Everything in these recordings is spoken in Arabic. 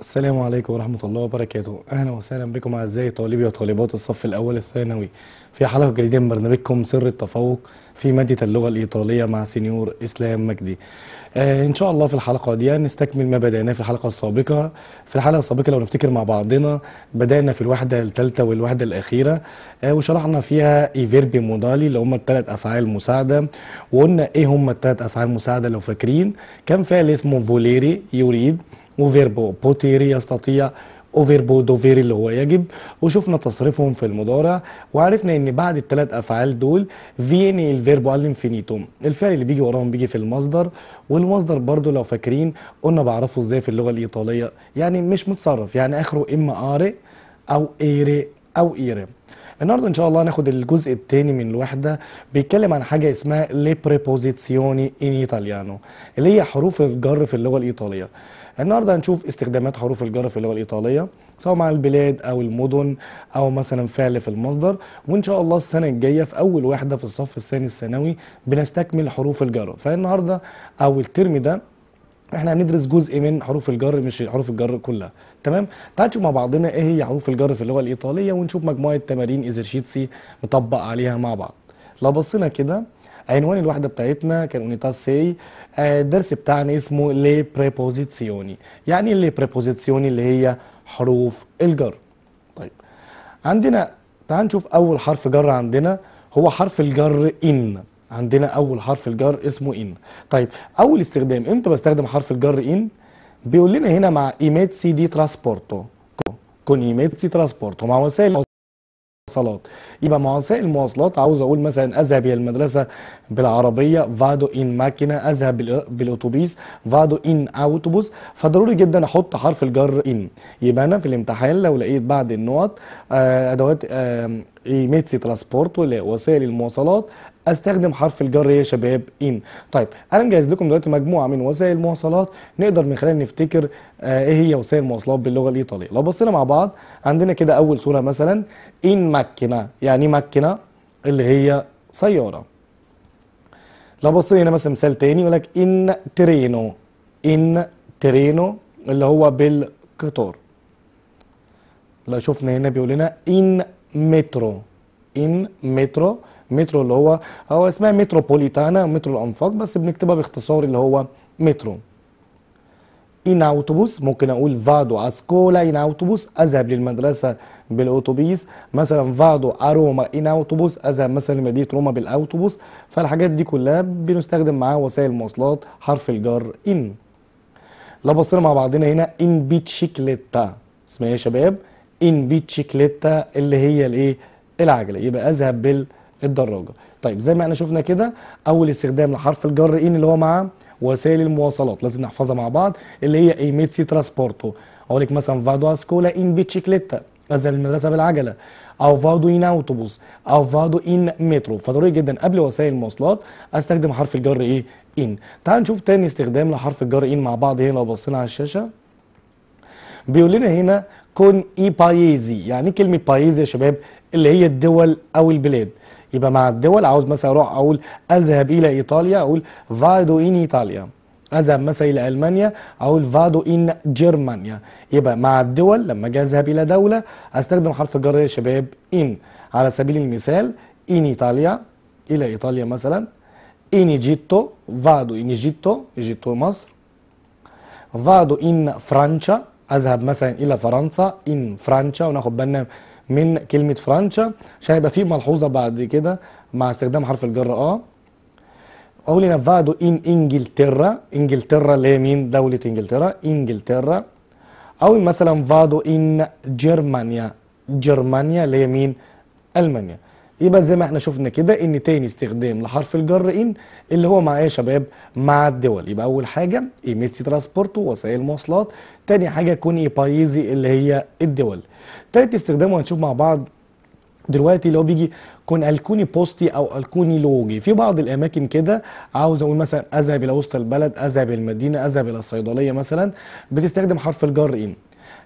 السلام عليكم ورحمة الله وبركاته أهلا وسهلا بكم أعزائي طالبي وطالبات الصف الأول الثانوي في حلقة جديدة من برنامجكم سر التفوق في مادة اللغة الإيطالية مع سينيور إسلام مجدي آه إن شاء الله في الحلقة دي نستكمل ما بدأناه في الحلقة السابقة في الحلقة السابقة لو نفتكر مع بعضنا بدأنا في الوحدة الثالثة والوحدة الأخيرة آه وشرحنا فيها إيفيربي مودالي اللي هم الثلاث أفعال مساعدة وقلنا إيه هم الثلاث أفعال مساعدة لو فاكرين كان فعل اسمه فوليري يريد وفيربو بوتيري يستطيع اوفيربو دوفيري اللي هو يجب وشفنا تصريفهم في المضارع وعرفنا ان بعد الثلاث افعال دول فيني الفيربو الانفينيتوم الفعل اللي بيجي وراهم بيجي في المصدر والمصدر برضو لو فاكرين قلنا بعرفه ازاي في اللغه الايطاليه يعني مش متصرف يعني اخره اما اري او ايري او ايري النهارده ان شاء الله هناخد الجزء الثاني من الوحده بيتكلم عن حاجه اسمها لي بريبوزيسيوني ان ايطاليانو اللي هي حروف الجر في اللغه الايطاليه النهارده هنشوف استخدامات حروف الجر في اللغه الايطاليه سواء مع البلاد او المدن او مثلا فعل في المصدر وان شاء الله السنه الجايه في اول واحده في الصف الثاني الثانوي بنستكمل حروف الجر فالنهارده او الترم ده احنا هندرس جزء من حروف الجر مش حروف الجر كلها تمام تعالوا نشوف مع بعضنا ايه هي حروف الجر في اللغه الايطاليه ونشوف مجموعه تمارين ايزرشيتسي نطبق عليها مع بعض لو بصينا كده عنوان الوحده بتاعتنا كان اونيتاس سي الدرس آه، بتاعنا اسمه لي بريبوزيسيوني يعني لي بريبوزيسيوني اللي هي حروف الجر طيب عندنا تعال نشوف اول حرف جر عندنا هو حرف الجر ان عندنا اول حرف الجر اسمه ان طيب اول استخدام امتى بستخدم حرف الجر ان بيقول لنا هنا مع ايميتسي دي تراسبورتو كون ايميتسي تراسبورتو مع وسائل المواصلات يبقى مع وسائل المواصلات عاوز اقول مثلا اذهب الى المدرسه بالعربيه فادو ان ماكينه اذهب بالاتوبيس فادو ان اوتوبوس فضروري جدا احط حرف الجر ان يبقى انا في الامتحان لو لقيت بعد النقط آه، ادوات ايميتسي ترانسبورت وسائل المواصلات استخدم حرف الجر يا شباب ان طيب انا مجهز لكم دلوقتي مجموعه من وسائل المواصلات نقدر من خلال نفتكر آه، ايه هي وسائل المواصلات باللغه الايطاليه لو بصينا مع بعض عندنا كده اول صوره مثلا ان ماكينه يعني إيه ماكينه اللي هي سياره لو بصينا هنا مثلا مثال تاني يقول لك ان ترينو ان ترينو اللي هو بالقطار لو شفنا هنا بيقول لنا ان مترو ان مترو مترو اللي هو هو اسمها متروبوليتانا مترو الانفاق بس بنكتبها باختصار اللي هو مترو ان اوتوبوس ممكن اقول فادو اسكولا ان اوتوبوس اذهب للمدرسه بالاوتوبيس مثلا فادو اروما ان اوتوبوس اذهب مثلا لمدينه روما بالاوتوبوس فالحاجات دي كلها بنستخدم معاها وسائل المواصلات حرف الجر ان لو بصينا مع بعضنا هنا ان بيتشيكليتا اسمها ايه يا شباب ان بيتشيكليتا اللي هي الايه العجله يبقى اذهب بال الدراجه طيب زي ما احنا شفنا كده اول استخدام لحرف الجر ان اللي هو مع وسائل المواصلات لازم نحفظها مع بعض اللي هي اي ميسي تراسبورتو اقول لك مثلا فادو اسكولا ان بيتشيكليتا اذهب المدرسه بالعجله او فادو ان اوتوبوس او فادو ان مترو فضروري جدا قبل وسائل المواصلات استخدم حرف الجر ايه ان تعال نشوف تاني استخدام لحرف الجر ان مع بعض هنا لو بصينا على الشاشه بيقول لنا هنا كون اي بايزي يعني كلمه بايزي يا شباب اللي هي الدول او البلاد يبقى مع الدول عاوز مثلا اروح اقول اذهب الى ايطاليا اقول فادو ان ايطاليا اذهب مثلا الى المانيا اقول فادو ان جرمانيا يبقى مع الدول لما اجي اذهب الى دوله استخدم حرف الجر يا شباب ان على سبيل المثال ان ايطاليا الى ايطاليا مثلا ان ايجيبتو فادو ان ايجيبتو ايجيبتو مصر فادو ان فرنسا اذهب مثلا الى فرنسا ان فرنسا وناخد بالنا من كلمه فرانشا عشان يبقى في ملحوظه بعد كده مع استخدام حرف الجر اه اولي فادو ان انجلترا انجلترا اللي هي مين دوله انجلترا انجلترا او مثلا فادو ان جرمانيا جرمانيا اللي هي مين المانيا يبقى زي ما احنا شفنا كده ان تاني استخدام لحرف الجر ان اللي هو مع ايه يا شباب مع الدول يبقى اول حاجه ايميتسي ترانسبورتو وسائل المواصلات تاني حاجه كوني بايزي اللي هي الدول تالت استخدامه هنشوف مع بعض دلوقتي لو بيجي كون الكوني بوستي او الكوني لوجي في بعض الاماكن كده عاوز اقول مثلا اذهب الى وسط البلد اذهب الى المدينه اذهب الى الصيدليه مثلا بتستخدم حرف الجر ايه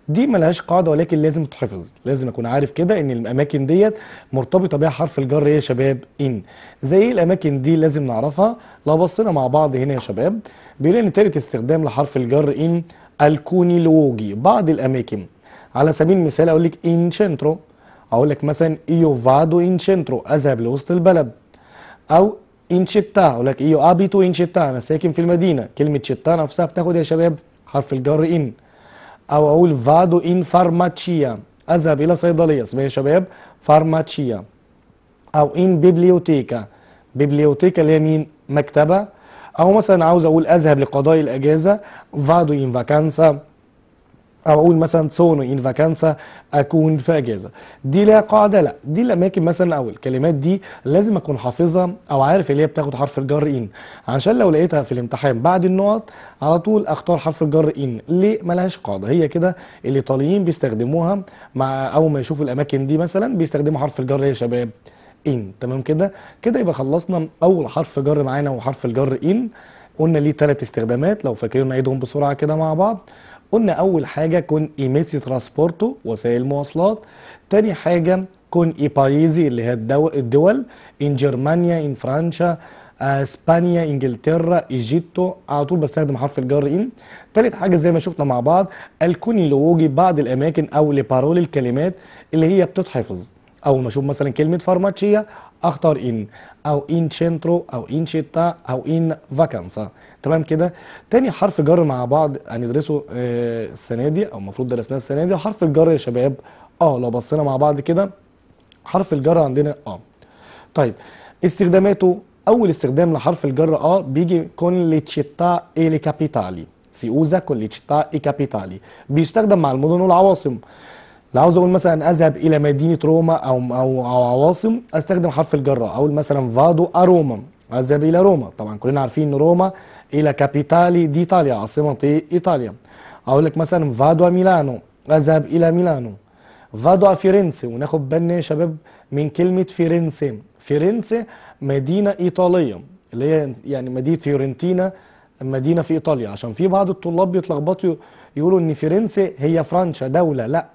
دي ملهاش قاعده ولكن لازم تحفظ لازم اكون عارف كده ان الاماكن ديت مرتبطه بيها حرف الجر إيه يا شباب ان زي ايه الاماكن دي لازم نعرفها لو بصينا مع بعض هنا يا شباب بيقول ان تالت استخدام لحرف الجر ان الكوني لوجي بعض الاماكن على سبيل المثال اقول لك ان شنترو اقول لك مثلا ايو فادو ان شنترو اذهب لوسط البلد او ان شتا اقول لك ايو ابيتو ان شتا انا ساكن في المدينه كلمه شتا نفسها بتاخد يا شباب حرف الجر ان او اقول فادو ان فارماتشيا اذهب الى صيدليه اسمها يا شباب فارماتشيا او ان بيبليوتيكا بيبليوتيكا اللي هي مين مكتبه او مثلا عاوز اقول اذهب لقضاء الاجازه فادو ان فاكانسا او اقول مثلا سونو ان فاكانسا اكون في اجازه دي لا قاعده لا دي الاماكن مثلا او الكلمات دي لازم اكون حافظها او عارف اللي هي بتاخد حرف الجر ان عشان لو لقيتها في الامتحان بعد النقط على طول اختار حرف الجر ان ليه ملهاش قاعده هي كده الايطاليين بيستخدموها مع اول ما يشوفوا الاماكن دي مثلا بيستخدموا حرف الجر يا شباب ان تمام كده كده يبقى خلصنا اول حرف جر معانا وحرف الجر ان قلنا ليه ثلاث استخدامات لو فاكرين نعيدهم بسرعه كده مع بعض قلنا أول حاجة كون إي ميسي ترانسبورتو وسائل مواصلات تاني حاجة كون إي بايزي اللي هي الدول إن جرمانيا إن فرنسا آه، اسبانيا انجلترا ايجيبتو على طول بستخدم حرف الجر ان تالت حاجه زي ما شفنا مع بعض الكوني لوجي بعض الاماكن او لبارول الكلمات اللي هي بتتحفظ اول ما اشوف مثلا كلمه فارماتشيا اختار ان او ان شنترو او ان شتا او ان فاكانسا تمام كده تاني حرف جر مع بعض هندرسه آه السنه دي او المفروض درسناه السنه دي حرف الجر يا شباب اه لو بصينا مع بعض كده حرف الجر عندنا اه طيب استخداماته اول استخدام لحرف الجر اه بيجي كون لي اي كابيتالي سي اوزا كون لي اي كابيتالي بيستخدم مع المدن والعواصم لو عاوز اقول مثلا اذهب الى مدينه روما او او, أو عواصم استخدم حرف الجر اقول مثلا فادو اروما اذهب الى روما طبعا كلنا عارفين ان روما الى كابيتالي ديتاليا عاصمه ايطاليا اقول لك مثلا فادو ميلانو اذهب الى ميلانو فادو فيرنسي وناخد بالنا يا شباب من كلمه فيرنسي فيرنسي مدينه ايطاليه اللي هي يعني مدينه فيورنتينا مدينه في ايطاليا عشان في بعض الطلاب بيتلخبطوا يقولوا ان فيرنسي هي فرنسا دوله لا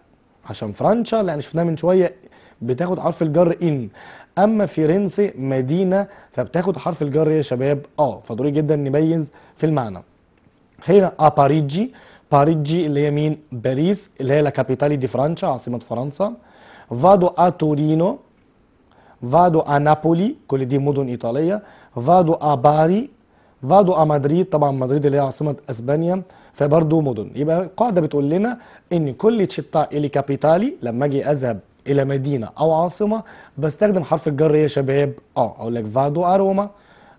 عشان فرنسا اللي احنا شفناها من شويه بتاخد حرف الجر ان اما فيرنسي مدينه فبتاخد حرف الجر يا شباب اه فضروري جدا نميز في المعنى هي اباريجي آه، باريجي اللي هي مين باريس اللي هي لا كابيتالي دي فرانشا عاصمه فرنسا فادو ا تورينو فادو ا نابولي كل دي مدن ايطاليه فادو ا باري فادو ا مدريد طبعا مدريد اللي هي عاصمه اسبانيا فبرضه مدن يبقى القاعده بتقول لنا ان كل تشيتا الي كابيتالي لما اجي اذهب الى مدينه او عاصمه بستخدم حرف الجر يا شباب اه اقول لك فادو اروما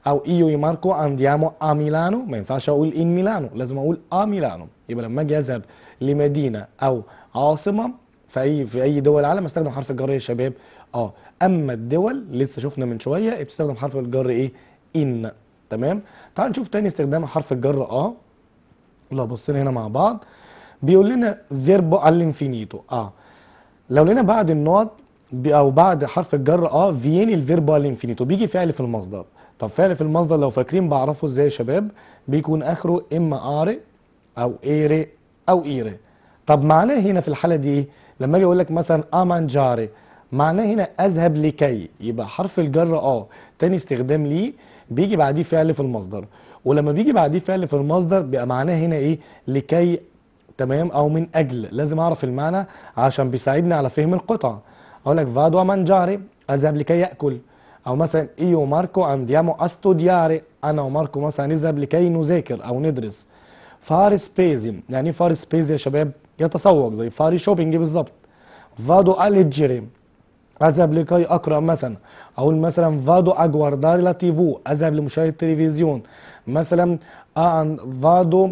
او ايو ماركو انديامو ا ميلانو ما ينفعش اقول ان ميلانو لازم اقول ا ميلانو يبقى لما اجي اذهب لمدينه او عاصمه في اي في اي دول العالم استخدم حرف الجر يا شباب اه اما الدول لسه شفنا من شويه بتستخدم حرف الجر ايه ان تمام تعال نشوف تاني استخدام حرف الجر اه لو بصينا هنا مع بعض بيقول لنا فيربو الانفينيتو اه لو لقينا بعد النقط او بعد حرف الجر اه فيني الفيرب الانفينيتو بيجي فعل في المصدر طب فعل في المصدر لو فاكرين بعرفه ازاي يا شباب بيكون اخره اما ار او ايري او ايري e طب معناه هنا في الحاله دي ايه لما اجي اقول لك مثلا امانجاري معناه هنا اذهب لكي يبقى حرف الجر اه تاني استخدام ليه بيجي بعديه فعل في المصدر ولما بيجي بعديه فعل في المصدر بيبقى معناه هنا ايه لكي تمام او من اجل لازم اعرف المعنى عشان بيساعدني على فهم القطع اقول لك فادو مانجاري اذهب لكي ياكل او مثلا ايو ماركو انديامو استودياري انا وماركو مثلا نذهب لكي نذاكر او ندرس فار سبيزي يعني ايه سبيزي يا شباب يتسوق زي فاري شوبينج بالظبط فادو اليجري اذهب لكي اقرا مثلا اقول مثلا فادو اجواردار لا تيفو اذهب لمشاهده التلفزيون مثلا فادو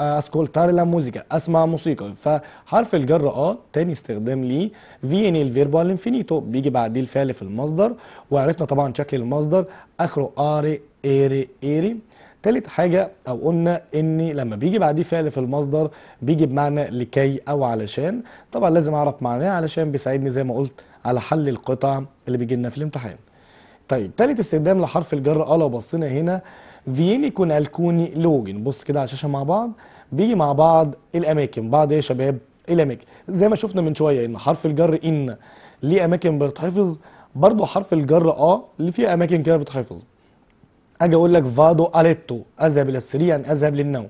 اسكولتار لا موزيكا اسمع موسيقى فحرف الجر اه تاني استخدام ليه في ان الفيربو الانفينيتو بيجي بعديه الفعل في المصدر وعرفنا طبعا شكل المصدر اخره اري ايري ايري تالت حاجة أو قلنا إن لما بيجي بعديه فعل في المصدر بيجي بمعنى لكي أو علشان طبعا لازم أعرف معناه علشان بيساعدني زي ما قلت على حل القطع اللي بيجي لنا في الامتحان. طيب تالت استخدام لحرف الجر أه لو بصينا هنا فييني يكون هلكوني لوجن بص كده على الشاشه مع بعض بيجي مع بعض الاماكن بعض ايه يا شباب الاماكن زي ما شفنا من شويه ان حرف الجر ان ليه اماكن بتحفظ برضو حرف الجر اه اللي فيه اماكن كده بتحفظ اجي اقول لك فادو اليتو اذهب الى السرير يعني اذهب للنوم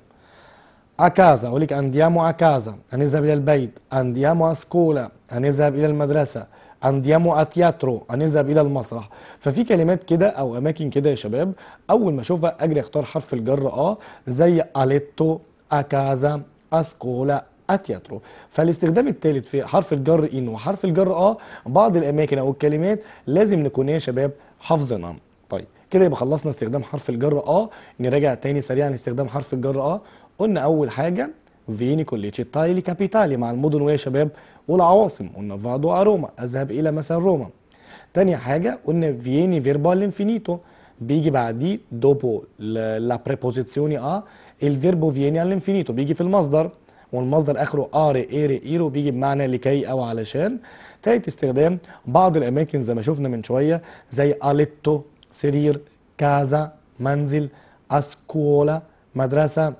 اكازا اقول لك انديامو اكازا هنذهب الى البيت انديامو اسكولا هنذهب الى المدرسه انديامو اتياترو يذهب الى المسرح ففي كلمات كده او اماكن كده يا شباب اول ما اشوفها اجري اختار حرف الجر اه زي اليتو اكازا اسكولا اتياترو فالاستخدام الثالث في حرف الجر ان وحرف الجر اه بعض الاماكن او الكلمات لازم نكون يا شباب حافظينها طيب كده يبقى خلصنا استخدام حرف الجر اه نراجع تاني سريعا استخدام حرف الجر اه قلنا اول حاجه فيني كوليتشي إيطالي كابيتالي مع المدن ويا شباب والعواصم قلنا فادو أروما أذهب إلى مثلا روما تاني حاجة قلنا فيني فيربا الانفينيتو بيجي بعديه دوبو لا بريبوزيزيوني ا الفيربو فيني الانفينيتو بيجي في المصدر والمصدر اخره اري ايري ايرو بيجي بمعنى لكي او علشان تالت استخدام بعض الاماكن زي ما شفنا من شويه زي اليتو سرير كازا منزل اسكولا مدرسه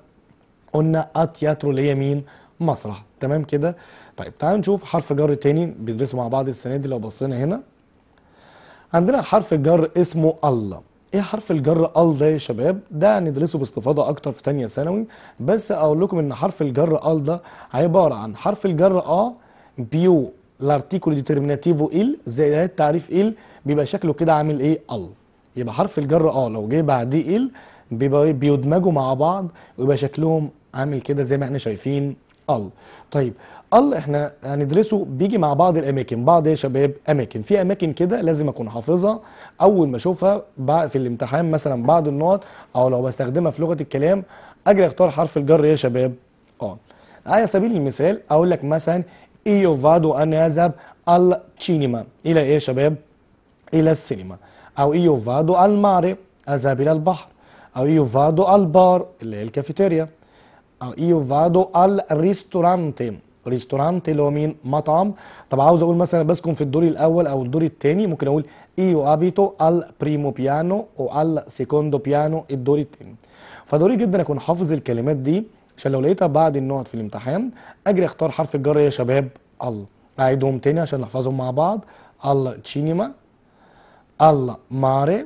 قلنا اتياترو اللي هي مين مسرح تمام كده طيب تعالوا نشوف حرف جر تاني بندرسه مع بعض السنه دي لو بصينا هنا عندنا حرف الجر اسمه الله ايه حرف الجر ال ده يا شباب ده هندرسه باستفاضه اكتر في ثانيه ثانوي بس اقول لكم ان حرف الجر ال ده عباره عن حرف الجر ا بيو لارتيكول ديترمناتيفو ال زائد تعريف ال بيبقى شكله كده عامل ايه ال يبقى حرف الجر اه لو جه بعديه ال بيبقى بيدمجوا مع بعض ويبقى شكلهم عامل كده زي ما احنا شايفين ال طيب ال احنا هندرسه بيجي مع بعض الاماكن بعض يا شباب اماكن في اماكن كده لازم اكون حافظها اول ما اشوفها في الامتحان مثلا بعد النقط او لو بستخدمها في لغه الكلام اجري اختار حرف الجر يا شباب ال آه. على سبيل المثال اقول لك مثلا ايو فادو ان اذهب al الى ايه يا شباب الى السينما او ايو فادو al اذهب الى البحر او ايو فادو البار اللي هي الكافيتيريا io vado al ristorante ريستورانت اللي هو مين مطعم طب عاوز اقول مثلا بسكن في الدور الاول او الدور الثاني ممكن اقول ايو ابيتو al primo piano او al secondo piano الدور الثاني فضروري جدا اكون حافظ الكلمات دي عشان لو لقيتها بعد النقط في الامتحان اجري اختار حرف الجر يا شباب ال اعيدهم تاني عشان نحفظهم مع بعض ال تشينيما ال ماري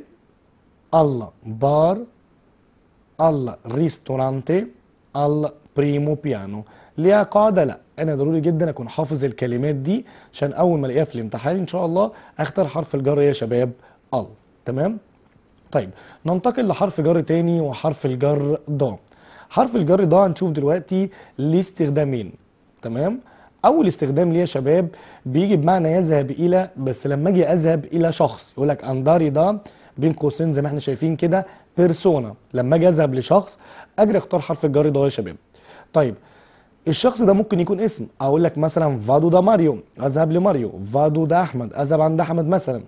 ال بار ال ريستورانتي البريمو بيانو ليها قاعده لا انا ضروري جدا اكون حافظ الكلمات دي عشان اول ما الاقيها في الامتحان ان شاء الله اختار حرف الجر يا شباب ال تمام طيب ننتقل لحرف جر تاني وحرف الجر ض حرف الجر ض هنشوف دلوقتي ليه استخدامين تمام اول استخدام ليه يا شباب بيجي بمعنى يذهب الى بس لما اجي اذهب الى شخص يقول لك انداري ضا بين قوسين زي ما احنا شايفين كده بيرسونا لما اجي اذهب لشخص اجري اختار حرف الجر ده يا شباب طيب الشخص ده ممكن يكون اسم اقول لك مثلا فادو ده ماريو اذهب لماريو فادو ده احمد اذهب عند احمد مثلا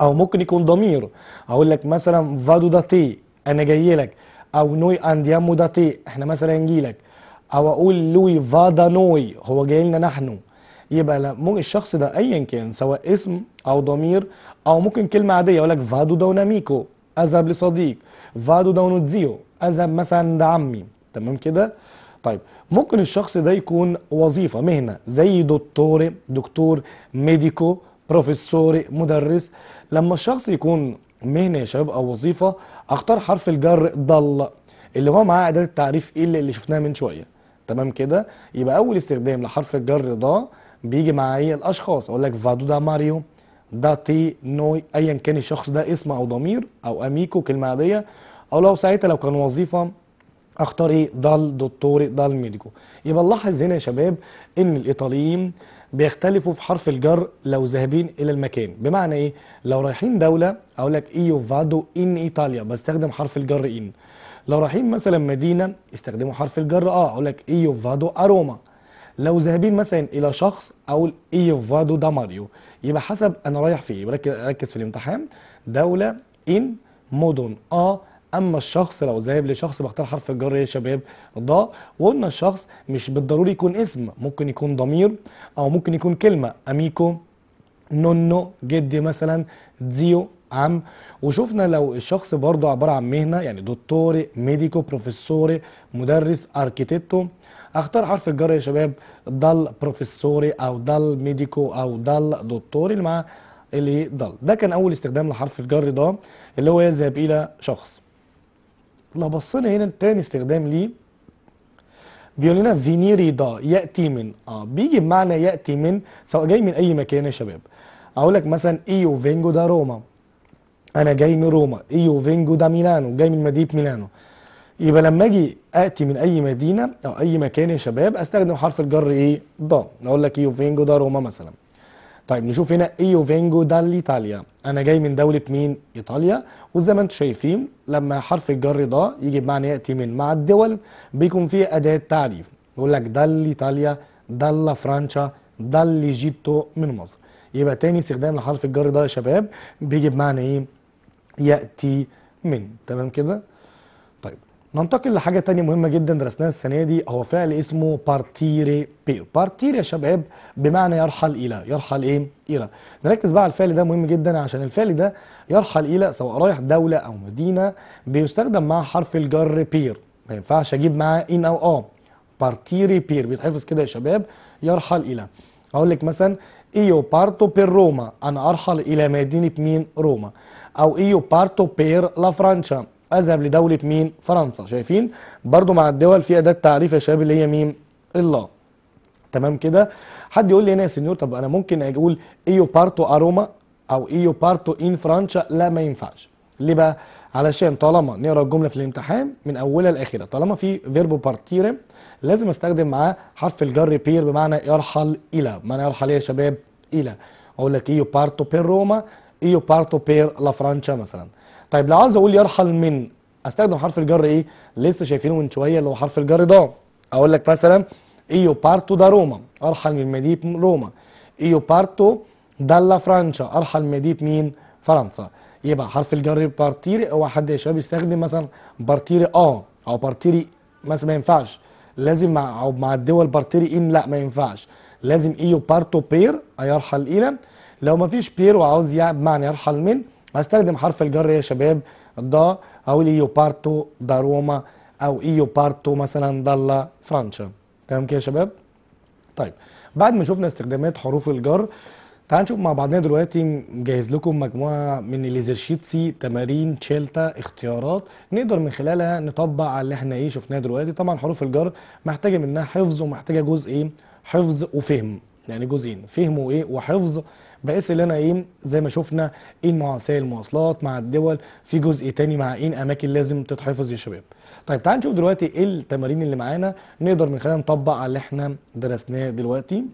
او ممكن يكون ضمير اقول لك مثلا فادو ده تي انا جاي لك او نوي انديامو ده تي احنا مثلا نجي لك او اقول لوي فادا نوي هو جاي لنا نحن يبقى ممكن الشخص ده ايا كان سواء اسم او ضمير او ممكن كلمه عاديه اقول لك فادو دوناميكو اذهب لصديق فادو دونوتزيو اذهب مثلا عمي تمام كده طيب ممكن الشخص ده يكون وظيفه مهنه زي دكتور دكتور ميديكو بروفيسور مدرس لما الشخص يكون مهنه يا شباب او وظيفه اختار حرف الجر ضل اللي هو معاه اداه التعريف ايه اللي شفناها من شويه تمام كده يبقى اول استخدام لحرف الجر ده بيجي مع ايه الاشخاص اقول لك فادو دا ماريو دا تي نوي ايا كان الشخص ده اسم او ضمير او اميكو كلمه عاديه او لو ساعتها لو كان وظيفه اختار ايه ضل دكتور ضل ميديكو يبقى نلاحظ هنا يا شباب ان الايطاليين بيختلفوا في حرف الجر لو ذاهبين الى المكان بمعنى ايه لو رايحين دوله اقول لك ايو فادو ان ايطاليا بستخدم حرف الجر ان لو رايحين مثلا مدينه استخدموا حرف الجر اه اقول لك ايو فادو اروما لو ذاهبين مثلا الى شخص اقول ايو فادو دا ماريو يبقى حسب انا رايح فين ركز في الامتحان دوله ان مدن اه اما الشخص لو ذاهب لشخص بختار حرف الجر يا شباب ضاء وقلنا الشخص مش بالضروري يكون اسم ممكن يكون ضمير او ممكن يكون كلمه اميكو نونو جدي مثلا زيو عم وشفنا لو الشخص برضه عباره عن مهنه يعني دكتور ميديكو بروفيسوري مدرس اركيتيتو اختار حرف الجر يا شباب ضل بروفيسوري او ضل ميديكو او ضل دكتوري اللي معاه اللي ضل ده كان اول استخدام لحرف الجر ده اللي هو يذهب الى شخص لو بصينا هنا تاني استخدام ليه بيقول لنا فينيري دا ياتي من اه بيجي بمعنى ياتي من سواء جاي من اي مكان يا شباب اقول لك مثلا ايو فينجو دا روما انا جاي من روما ايو فينجو دا ميلانو جاي من مدينه ميلانو يبقى لما اجي اتي من اي مدينه او اي مكان يا شباب استخدم حرف الجر ايه دا اقول لك ايو فينجو دا روما مثلا طيب نشوف هنا ايوفينجو داليتاليا انا جاي من دوله مين ايطاليا وزي ما انتم شايفين لما حرف الجر ده يجي بمعنى ياتي من مع الدول بيكون فيه اداه تعريف يقول لك داليتاليا دالا فرنسا داليجيتو من مصر يبقى تاني استخدام لحرف الجر ده يا شباب بيجي بمعنى ايه ياتي من تمام كده ننتقل لحاجة تانية مهمة جدا درسناها السنة دي هو فعل اسمه بارتيري بير بارتيري يا شباب بمعنى يرحل إلى يرحل إيه؟ إلى نركز بقى على الفعل ده مهم جدا عشان الفعل ده يرحل إلى سواء رايح دولة أو مدينة بيستخدم مع حرف الجر بير ما ينفعش أجيب معاه إن أو آه بارتيري بير بيتحفظ كده يا شباب يرحل إلى أقول لك مثلا إيو بارتو بير روما أنا أرحل إلى مدينة مين؟ روما أو إيو بارتو بير لا فرانشا اذهب لدوله مين فرنسا شايفين برضو مع الدول في اداه تعريف يا شباب اللي هي ميم الله تمام كده حد يقول لي هنا يا سنيور طب انا ممكن اقول ايو بارتو اروما او ايو بارتو ان فرنشا لا ما ينفعش ليه بقى علشان طالما نقرا الجمله في الامتحان من اولها لاخرها طالما في فيربو بارتيري لازم استخدم معاه حرف الجر بير بمعنى يرحل الى انا يرحل إيه يا شباب الى اقول لك ايو بارتو بير روما ايو بارتو بير لا فرنسا مثلا طيب لو عاوز اقول يرحل من استخدم حرف الجر ايه لسه شايفينه من شويه اللي هو حرف الجر ده اقول لك مثلا ايو بارتو دا روما ارحل من مدينه روما ايو بارتو دالا فرانشا ارحل من مدينه مين فرنسا يبقى حرف الجر بارتيري هو حد يا شباب يستخدم مثلا بارتيري اه او بارتيري مثلا ما ينفعش لازم مع او مع الدول بارتيري ان لا ما ينفعش لازم ايو بارتو بير ايرحل الى لو ما فيش بير وعاوز يعني بمعنى يرحل من هستخدم حرف الجر يا شباب دا او ايو بارتو دا روما او ايو بارتو مثلا دالا فرانشا تمام كده يا شباب طيب بعد ما شفنا استخدامات حروف الجر تعالوا نشوف مع بعضنا دلوقتي مجهز لكم مجموعه من الايزرشيتسي تمارين تشيلتا اختيارات نقدر من خلالها نطبق على اللي احنا ايه شفناه دلوقتي طبعا حروف الجر محتاجه منها حفظ ومحتاجه جزء ايه حفظ وفهم يعني جزئين فهم وايه وحفظ بحيث ان انا ايه زي ما شفنا ايه وسائل المواصلات مع الدول في جزء تاني مع ايه اماكن لازم تتحفظ يا شباب طيب تعال نشوف دلوقتي ايه التمارين اللي معانا نقدر من خلالها نطبق على اللي احنا درسناه دلوقتي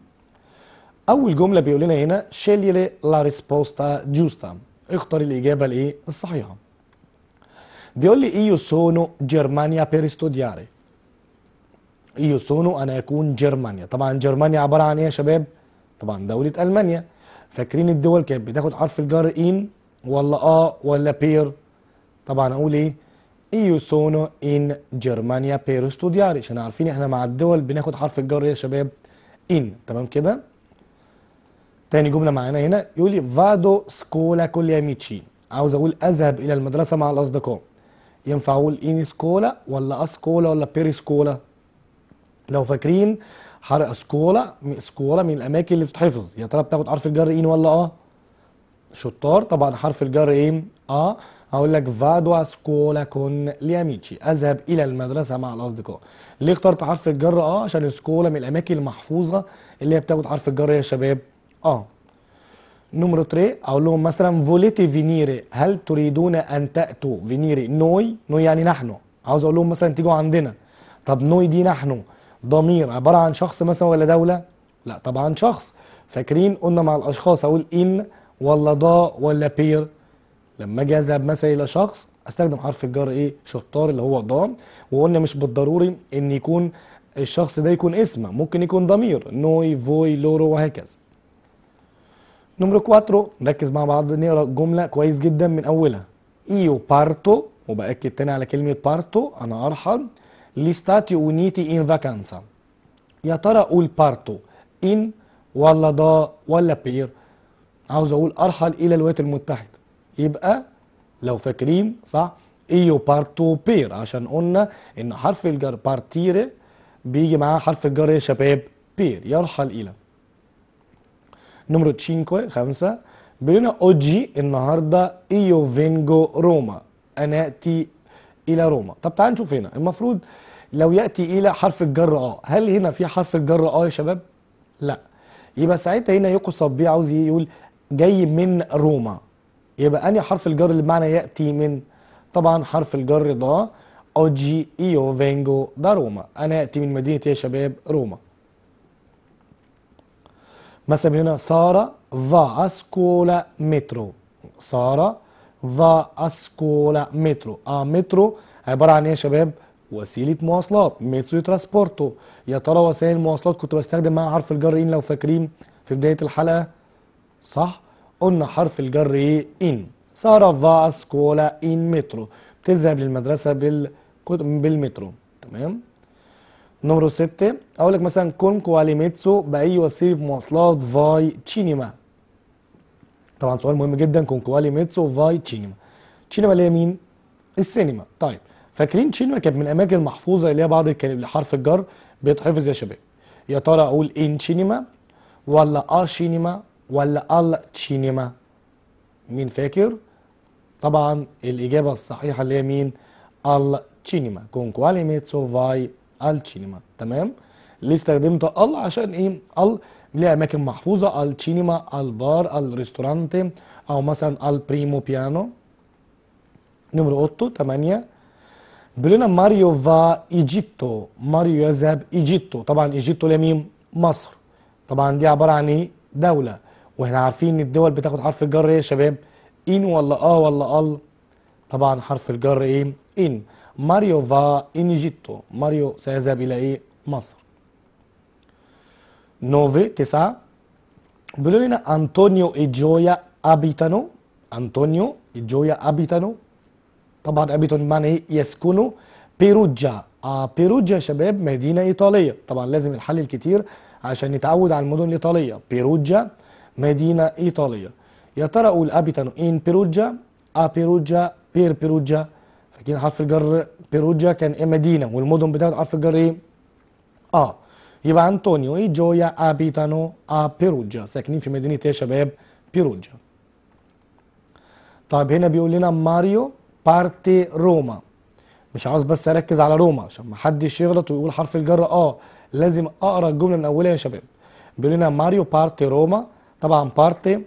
اول جمله بيقول لنا هنا شيلي لا ريسبوستا جوستا اختر الاجابه الايه الصحيحه بيقول لي ايو سونو جيرمانيا بير ستودياري ايو سونو انا اكون جيرمانيا طبعا جيرمانيا عباره عن ايه يا شباب طبعا دوله المانيا فاكرين الدول كانت بتاخد حرف الجر ان ولا اه ولا بير طبعا اقول ايه ايو سونو ان جرمانيا بير ستودياري عشان عارفين احنا مع الدول بناخد حرف الجر يا شباب ان تمام كده تاني جمله معانا هنا يقول لي فادو سكولا كل اميتشي عاوز اقول اذهب الى المدرسه مع الاصدقاء ينفع اقول ان سكولا ولا اسكولا ولا بير سكولا لو فاكرين حرق سكولا سكولا من الاماكن اللي بتحفظ يا ترى بتاخد حرف الجر ايه ولا اه شطار طبعا حرف الجر ايه اه هقول لك فادو سكولا كون لياميتشي اذهب الى المدرسه مع الاصدقاء ليه اخترت حرف الجر اه عشان سكولا من الاماكن المحفوظه اللي هي بتاخد حرف الجر يا شباب اه نمرو 3 اقول لهم مثلا فوليتي فينيري هل تريدون ان تاتوا فينيري نوي نوي يعني نحن عاوز اقول لهم مثلا تيجوا عندنا طب نوي دي نحن ضمير عباره عن شخص مثلا ولا دوله لا طبعا شخص فاكرين قلنا مع الاشخاص اقول ان ولا ضاء ولا بير لما اجي اذهب مثلا الى شخص استخدم حرف الجر ايه شطار اللي هو ضام وقلنا مش بالضروري ان يكون الشخص ده يكون اسم ممكن يكون ضمير نوي فوي لورو وهكذا نمرو 4 نركز مع بعض نقرا جمله كويس جدا من اولها ايو بارتو وباكد تاني على كلمه بارتو انا ارحل gli Stati Uniti in vacanza ul parto إن ولا ضا ولا بير عاوز أقول أرحل إلى الولايات المتحدة يبقى لو فاكرين صح إيو بارتو بير عشان قلنا إن حرف الجر بارتيري بيجي معاه حرف الجر يا شباب بير يرحل إلى نمرة تشينكو خمسة بيقول لنا أوجي النهاردة إيو فينجو روما أنا أتي الى روما طب تعال نشوف هنا المفروض لو ياتي الى حرف الجر اه هل هنا في حرف الجر اه يا شباب لا يبقى ساعتها هنا يقصد بيه عاوز يقول جاي من روما يبقى انهي حرف الجر اللي بمعنى ياتي من طبعا حرف الجر ده اوجي ايو فينجو ده روما انا ياتي من مدينه يا شباب روما مثلا هنا سارة فا اسكولا مترو سارة ذا اسكولا مترو اه مترو عباره عن ايه يا شباب وسيله مواصلات مترو ترانسبورتو يا ترى وسائل المواصلات كنت بستخدم معاها حرف الجر ان لو فاكرين في بدايه الحلقه صح قلنا حرف الجر ايه ان ساره ذا اسكولا ان مترو بتذهب للمدرسه بال بالمترو تمام نمرو 6 اقول لك مثلا كونكو علي ميتسو باي وسيله مواصلات فاي تشينيما طبعا سؤال مهم جدا كونكوالي ميتسو فاي تشينما تشينما اللي هي مين؟ السينما طيب فاكرين تشينما كانت من الاماكن المحفوظه اللي هي بعض الكلام لحرف الجر بيتحفظ يا شباب يا ترى اقول ان تشينما ولا ا شينما ولا ال تشينما مين فاكر؟ طبعا الاجابه الصحيحه اللي هي مين؟ ال تشينما كونكوالي ميتسو فاي تشينما تمام؟ ليه استخدمت ال عشان ايه؟ ال ليه اماكن محفوظه السينما البار الريستورانت او مثلا البريمو بيانو نمرة اوتو 8 بيقول لنا ماريو فا ايجيتو ماريو يذهب ايجيتو طبعا ايجيتو لمين مصر طبعا دي عباره عن ايه دوله واحنا عارفين ان الدول بتاخد حرف الجر ايه يا شباب ان ولا اه ولا ال طبعا حرف الجر ايه ان ماريو فا ان ايجيتو ماريو سيذهب الى ايه مصر 9 9 بلوين أنطونيو إي جويا أبيتانو أنطونيو إي جويا أبيتانو طبعا ابيتون بمعنى ايه يسكنوا بيروجيا آه بيروجيا يا شباب مدينه ايطاليه طبعا لازم الحل الكتير عشان نتعود على المدن الايطاليه بيروجيا مدينه ايطاليه يا ترى اقول ابيتانو ان بيروجيا ا بيروجيا بير بيروجيا فاكرين حرف الجر بيروجيا كان ايه مدينه والمدن بتاعت حرف الجر ايه اه يبقى أنطونيو إي جويا أبيتانو أ بيروجيا ساكنين في مدينة إيه يا شباب؟ بيروجيا طيب هنا بيقول لنا ماريو بارتي روما مش عاوز بس اركز على روما عشان ما حدش يغلط ويقول حرف الجر اه لازم اقرا الجمله من اولها يا شباب بيقول لنا ماريو بارتي روما طبعا بارتي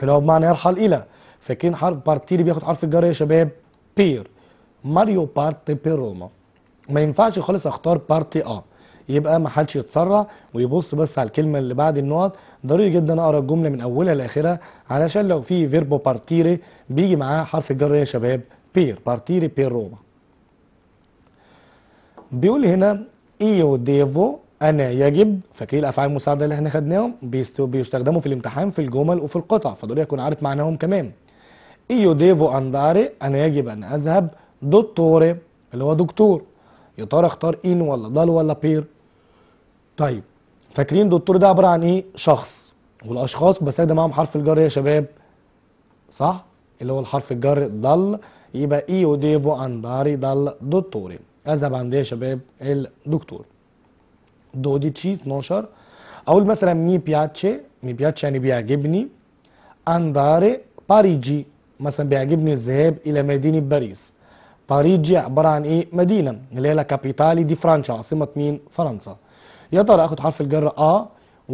اللي هو بمعنى يرحل الى فاكرين حرف بارتي اللي بياخد حرف الجر يا شباب بير ماريو بارتي بير روما ما ينفعش خالص اختار بارتي اه يبقى ما حدش يتسرع ويبص بس على الكلمه اللي بعد النقط ضروري جدا اقرا الجمله من اولها لاخرها علشان لو في فيربو بارتيري بيجي معاه حرف الجر يا شباب بير بارتيري بير روما بيقول هنا ايو ديفو انا يجب فاكرين الافعال المساعده اللي احنا خدناهم بيستخدموا في الامتحان في الجمل وفي القطع فضروري اكون عارف معناهم كمان ايو ديفو انداري انا يجب ان اذهب دوتوري اللي هو دكتور يا ترى اختار ان ولا دال ولا بير طيب فاكرين دكتور ده عباره عن ايه شخص والاشخاص بستخدم معاهم حرف الجر يا شباب صح اللي هو الحرف الجر ضل يبقى ايو ديفو انداري ضل دكتوري اذهب عند إيه يا شباب الدكتور دوديتشي 12 اقول مثلا مي بياتشي مي بياتشي يعني بيعجبني انداري باريجي مثلا بيعجبني الذهاب الى مدينه باريس باريجي عباره عن ايه مدينه اللي هي لا كابيتالي دي فرنسا عاصمه مين فرنسا يا ترى اخد حرف الجر اه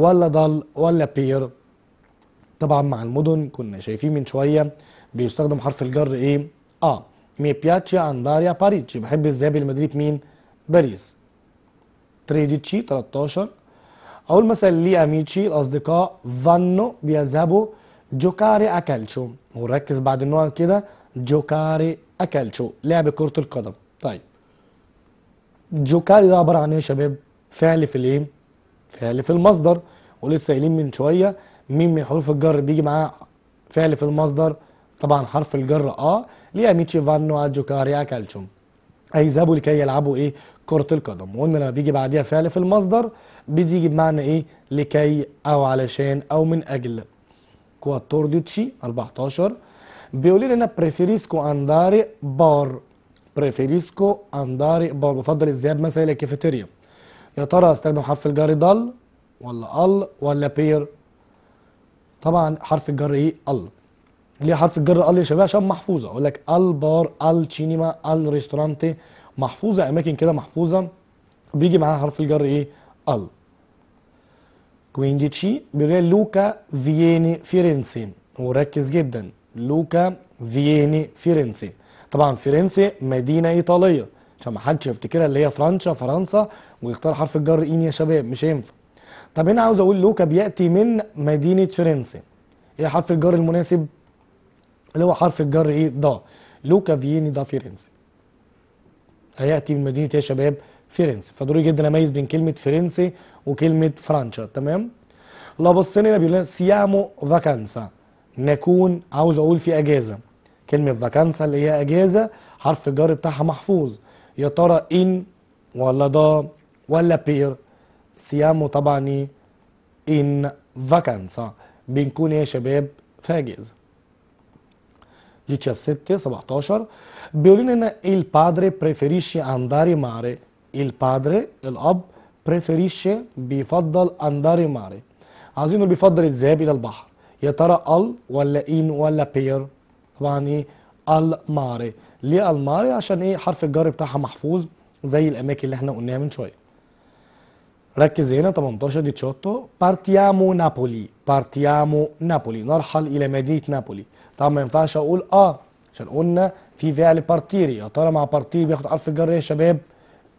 ولا ضل ولا بير طبعا مع المدن كنا شايفين من شويه بيستخدم حرف الجر ايه اه مي بياتشي انداريا باريتشي بحب الذهاب لمدريد مين باريس تريديتشي 13 اقول مثلا لي اميتشي الاصدقاء فانو بيذهبوا جوكاري اكالتشو ونركز بعد النوع كده جوكاري اكالتشو لعب كره القدم طيب جوكاري ده عباره عن ايه يا شباب فعل في الايه فعل في المصدر ولسه قايلين من شويه مين من حروف الجر بيجي معاه فعل في المصدر طبعا حرف الجر اه ميتشي فانو اجوكاريا كالتشوم هيذهبوا لكي يلعبوا ايه كرة القدم وقلنا لما بيجي بعديها فعل في المصدر بتيجي بمعنى ايه لكي او علشان او من اجل كواتورديوتشي 14 بيقول لنا بريفيريسكو انداري بار بريفيريسكو انداري بار بفضل الذهاب مثلا الى الكافيتيريا يا ترى استخدم حرف الجر ضل ولا ال ولا بير طبعا حرف الجر ايه ال ليه حرف الجر ال يا شباب عشان محفوظه اقول لك البار السينما الريستورانتي محفوظه اماكن كده محفوظه بيجي معاها حرف الجر ايه ال quindi ci بيقول لوكا فييني فيرنسي وركز جدا لوكا فييني فيرنسي طبعا فيرنسي مدينه ايطاليه عشان ما حدش يفتكرها اللي هي فرنسا فرنسا ويختار حرف الجر إين يا شباب مش هينفع طب هنا عاوز أقول لوكا بيأتي من مدينة فرنسا إيه حرف الجر المناسب اللي هو حرف الجر إيه ضا لوكا فييني ضا فرنسي هيأتي من مدينة يا شباب فرنسي فضروري جدا أميز بين كلمة فرنسي وكلمة فرنشا تمام لو بصينا هنا بيقول لنا سيامو فاكانسا نكون عاوز أقول في أجازة كلمة فاكانسا اللي هي أجازة حرف الجر بتاعها محفوظ يا ترى إن ولا ضا ولا بير سيامو طبعا ان فاكانسا بنكون يا شباب فاجز ديتشا 6 17 بيقول لنا il padre preferisce andare ماري mare il padre الاب preferisce بيفضل andare ماري mare عايزين نقول بيفضل الذهاب الى البحر يا ترى ال ولا ان ولا بير طبعا ايه الماري ليه الماري عشان ايه حرف الجر بتاعها محفوظ زي الاماكن اللي احنا قلناها من شويه ركز هنا 18 دي تشوتو بارتيامو نابولي بارتيامو نابولي نرحل إلى مدينة نابولي طبعا ما ينفعش أقول آه عشان قلنا في فعل بارتيري يا ترى مع بارتيري بياخد حرف الجر يا شباب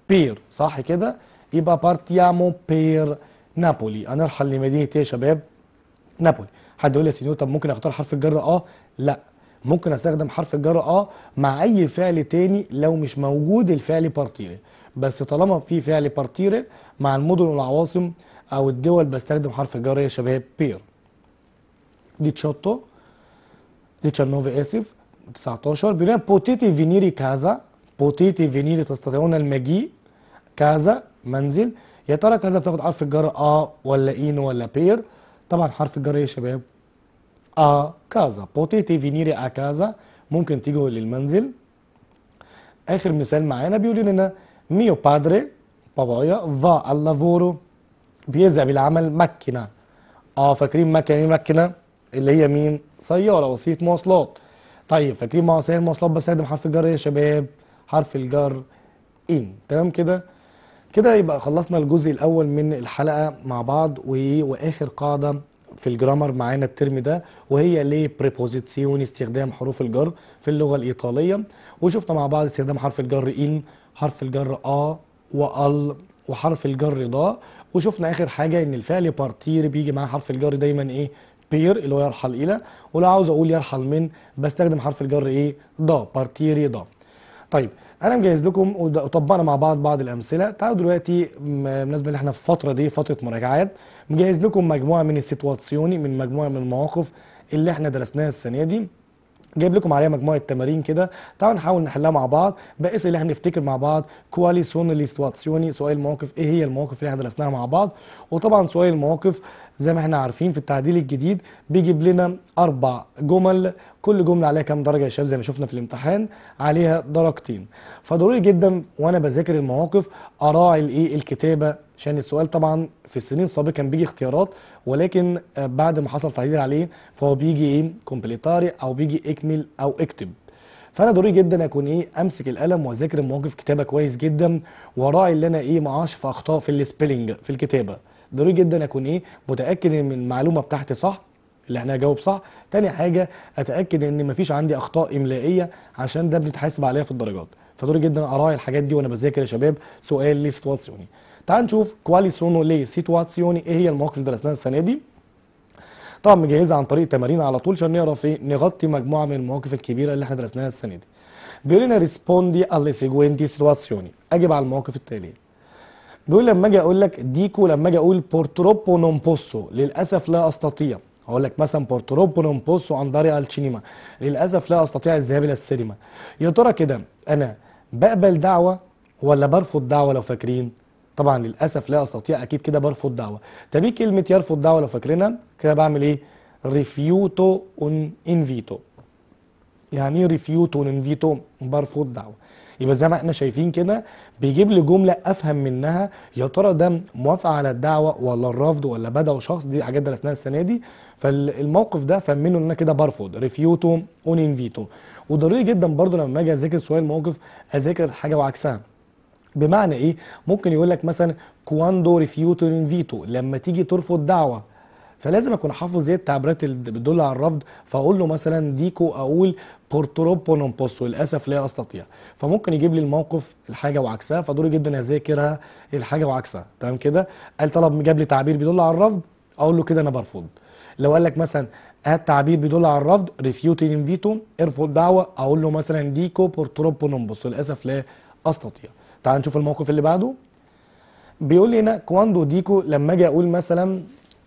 بير صح كده يبقى بارتيامو بير نابولي هنرحل لمدينة إيه يا شباب نابولي حد يقول لي يا سينيور طب ممكن اختار حرف الجر اه لا ممكن استخدم حرف الجر اه مع اي فعل تاني لو مش موجود الفعل بارتيري بس طالما في فعل بارتيري مع المدن والعواصم أو الدول بستخدم حرف يا شباب بير ليتشوتو ليتشانوفي آسف 19 بيقول بوتيتي فينيري كازا بوتيتي فينيري تستطيعون المجيء كازا منزل يا ترى كازا بتاخد حرف الجر اه ولا إين ولا بير طبعا حرف الجر يا شباب اه كازا بوتيتي فينيري آ كازا ممكن تيجوا للمنزل آخر مثال معانا بيقول لنا ميو بادري بابايا فا اللافورو بيذهب الى عمل مكنه اه فاكرين مكنه ايه مكنه اللي هي مين سياره وسيط مواصلات طيب فاكرين مواصلات مواصلات بستخدم حرف الجر يا شباب حرف الجر ان تمام كده كده يبقى خلصنا الجزء الاول من الحلقه مع بعض واخر قاعده في الجرامر معانا الترم ده وهي ليه بريبوزيسيون استخدام حروف الجر في اللغه الايطاليه وشفنا مع بعض استخدام حرف الجر ان حرف الجر ا وال وحرف الجر ضاء وشفنا اخر حاجه ان الفعل بارتير بيجي معاه حرف الجر دايما ايه بير اللي هو يرحل الى ولو عاوز اقول يرحل من بستخدم حرف الجر ايه ضاء بارتير ضاء طيب انا مجهز لكم وطبقنا مع بعض بعض الامثله تعالوا دلوقتي بالنسبه ان احنا في الفتره دي فتره مراجعات مجهز لكم مجموعه من السيتواسيوني من مجموعه من المواقف اللي احنا درسناها السنه دي جايب لكم عليها مجموعه تمارين كده تعالوا نحاول نحلها مع بعض بقيس اللي هنفتكر مع بعض كوالي سون لي سؤال المواقف ايه هي المواقف اللي احنا درسناها مع بعض وطبعا سؤال المواقف زي ما احنا عارفين في التعديل الجديد بيجيب لنا اربع جمل كل جمله عليها كام درجه يا شباب زي ما شفنا في الامتحان عليها درجتين فضروري جدا وانا بذاكر المواقف اراعي الايه الكتابه عشان السؤال طبعا في السنين السابقه كان بيجي اختيارات ولكن بعد ما حصل تعديل عليه فهو بيجي ايه كومبليتاري او بيجي اكمل او اكتب فانا ضروري جدا اكون ايه امسك القلم واذاكر المواقف كتابه كويس جدا واراعي اللي انا ايه ما اقعش في اخطاء في السبيلنج في الكتابه ضروري جدا اكون ايه متاكد ان المعلومه بتاعتي صح اللي احنا هجاوب صح تاني حاجه اتاكد ان مفيش عندي اخطاء املائيه عشان ده بنتحاسب عليها في الدرجات فضروري جدا اراعي الحاجات دي وانا بذاكر يا شباب سؤال لي سيتواسيوني تعال نشوف كوالي سونو لي سيتواسيوني ايه هي المواقف اللي درسناها السنه دي طبعا مجهزه عن طريق تمارين على طول عشان نعرف ايه نغطي مجموعه من المواقف الكبيره اللي احنا درسناها السنه دي بيقول لنا ريسبوندي alle seguenti situazioni اجب على المواقف التاليه بيقول لما اجي اقول لك ديكو لما اجي اقول بورتروبو نون بوسو للاسف لا استطيع اقول لك مثلا بورتروبو نون بوسو انداري السينما للاسف لا استطيع الذهاب الى السينما يا ترى كده انا بقبل دعوه ولا برفض دعوه لو فاكرين طبعا للاسف لا استطيع اكيد كده برفض دعوه طب ايه كلمه يرفض دعوه لو فاكرينها كده بعمل ايه ريفيوتو اون انفيتو يعني ايه ريفيوتو اون انفيتو برفض دعوه يبقى زي ما احنا شايفين كده بيجيب لي جمله افهم منها يا ترى ده موافقه على الدعوه ولا الرفض ولا بدا شخص دي حاجات درسناها السنه دي فالموقف ده فمنه ان انا كده برفض ريفيوتو اون انفيتو وضروري جدا برضو لما اجي اذاكر سؤال موقف اذاكر حاجه وعكسها بمعنى ايه ممكن يقول لك مثلا كواندو ريفيوتو انفيتو لما تيجي ترفض دعوه فلازم اكون حافظ ايه التعبيرات اللي بتدل على الرفض فاقول له مثلا ديكو اقول بورتروبو نون بوسو للاسف لا استطيع فممكن يجيب لي الموقف الحاجه وعكسها فضروري جدا اذاكرها الحاجه وعكسها تمام كده قال طلب جاب لي تعبير بيدل على الرفض اقول له كده انا برفض لو قال لك مثلا هات آه، تعبير بيدل على الرفض ريفيوتي انفيتو ارفض دعوه اقول له مثلا ديكو بورتروبو نون بوسو للاسف لا استطيع تعال نشوف الموقف اللي بعده بيقول لي هنا كواندو ديكو لما اجي اقول مثلا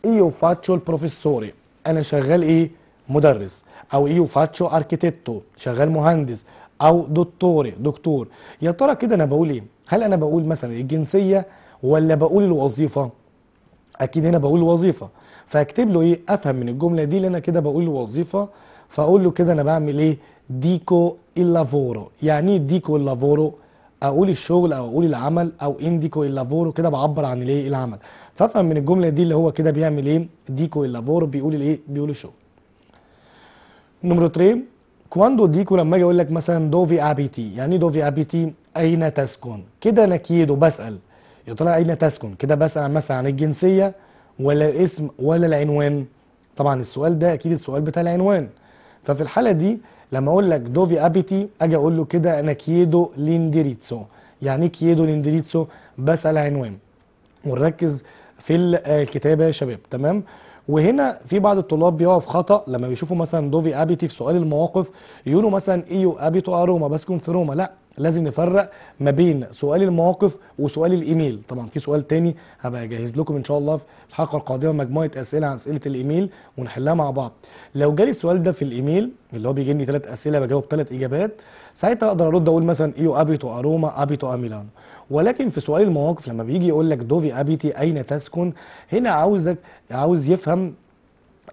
ايو فاتشو البروفيسوري أنا شغال إيه مدرس أو إيو فاتشو أركيتيتو شغال مهندس أو دكتوري دكتور يا ترى كده أنا بقول إيه هل أنا بقول مثلا الجنسية ولا بقول الوظيفة أكيد هنا بقول الوظيفة فأكتب له إيه أفهم من الجملة دي اللي أنا كده بقول الوظيفة فأقول له كده أنا بعمل إيه ديكو اللافورو يعني إيه ديكو اللافورو أقول الشغل أو أقول العمل أو إنديكو اللافورو كده بعبر عن الإيه العمل فافهم من الجمله دي اللي هو كده بيعمل ايه ديكو اللافور بيقول الايه بيقول شو نمرة 3 كواندو ديكو لما اجي اقول لك مثلا دوفي ابيتي يعني ايه دوفي ابيتي اين تسكن كده انا كيدو بسال يا ترى اين تسكن كده بسال مثلا عن الجنسيه ولا الاسم ولا العنوان طبعا السؤال ده اكيد السؤال بتاع العنوان ففي الحاله دي لما اقول لك دوفي ابيتي اجي اقول له كده انا كيدو لينديريتسو يعني ايه كيدو لينديريتسو بسال عنوان ونركز في آه، الكتابه يا شباب تمام وهنا في بعض الطلاب في خطا لما بيشوفوا مثلا دوفي ابيتي في سؤال المواقف يقولوا مثلا ايو إيه ابيتو اروما بسكن في روما لا لازم نفرق ما بين سؤال المواقف وسؤال الايميل طبعا في سؤال تاني هبقى اجهز لكم ان شاء الله في الحلقه القادمه مجموعه اسئله عن اسئله الايميل ونحلها مع بعض لو جالي السؤال ده في الايميل اللي هو بيجيني لي ثلاث اسئله بجاوب ثلاث اجابات ساعتها اقدر ارد اقول مثلا ايو إيه ابيتو اروما ابيتو اميلانو ولكن في سؤال المواقف لما بيجي يقول لك دوفي ابيتي اين تسكن هنا عاوزك عاوز يفهم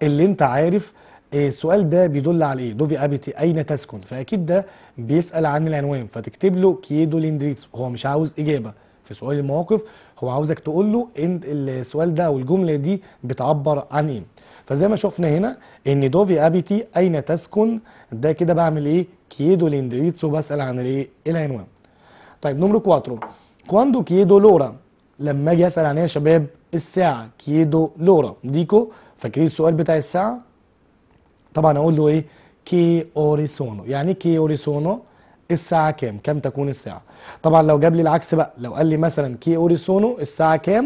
اللي انت عارف آه، السؤال ده بيدل على ايه دوفي ابيتي اين تسكن فاكيد ده بيسال عن العنوان فتكتب له كيدو ليندريتس هو مش عاوز اجابه في سؤال المواقف هو عاوزك تقول له ان السؤال ده او الجمله دي بتعبر عن ايه فزي ما شفنا هنا ان دوفي ابيتي اين تسكن ده كده بعمل ايه كيدو ليندريتسو بسال عن الايه العنوان طيب نمرو 4 كواندو كيدو لورا لما اجي اسال عن يا شباب الساعه كيدو لورا ديكو فاكرين السؤال بتاع الساعه طبعا اقول له ايه كي اوريسونو يعني كي اوريسونو الساعه كام كام تكون الساعه طبعا لو جاب لي العكس بقى لو قال لي مثلا كي اوريسونو الساعه كام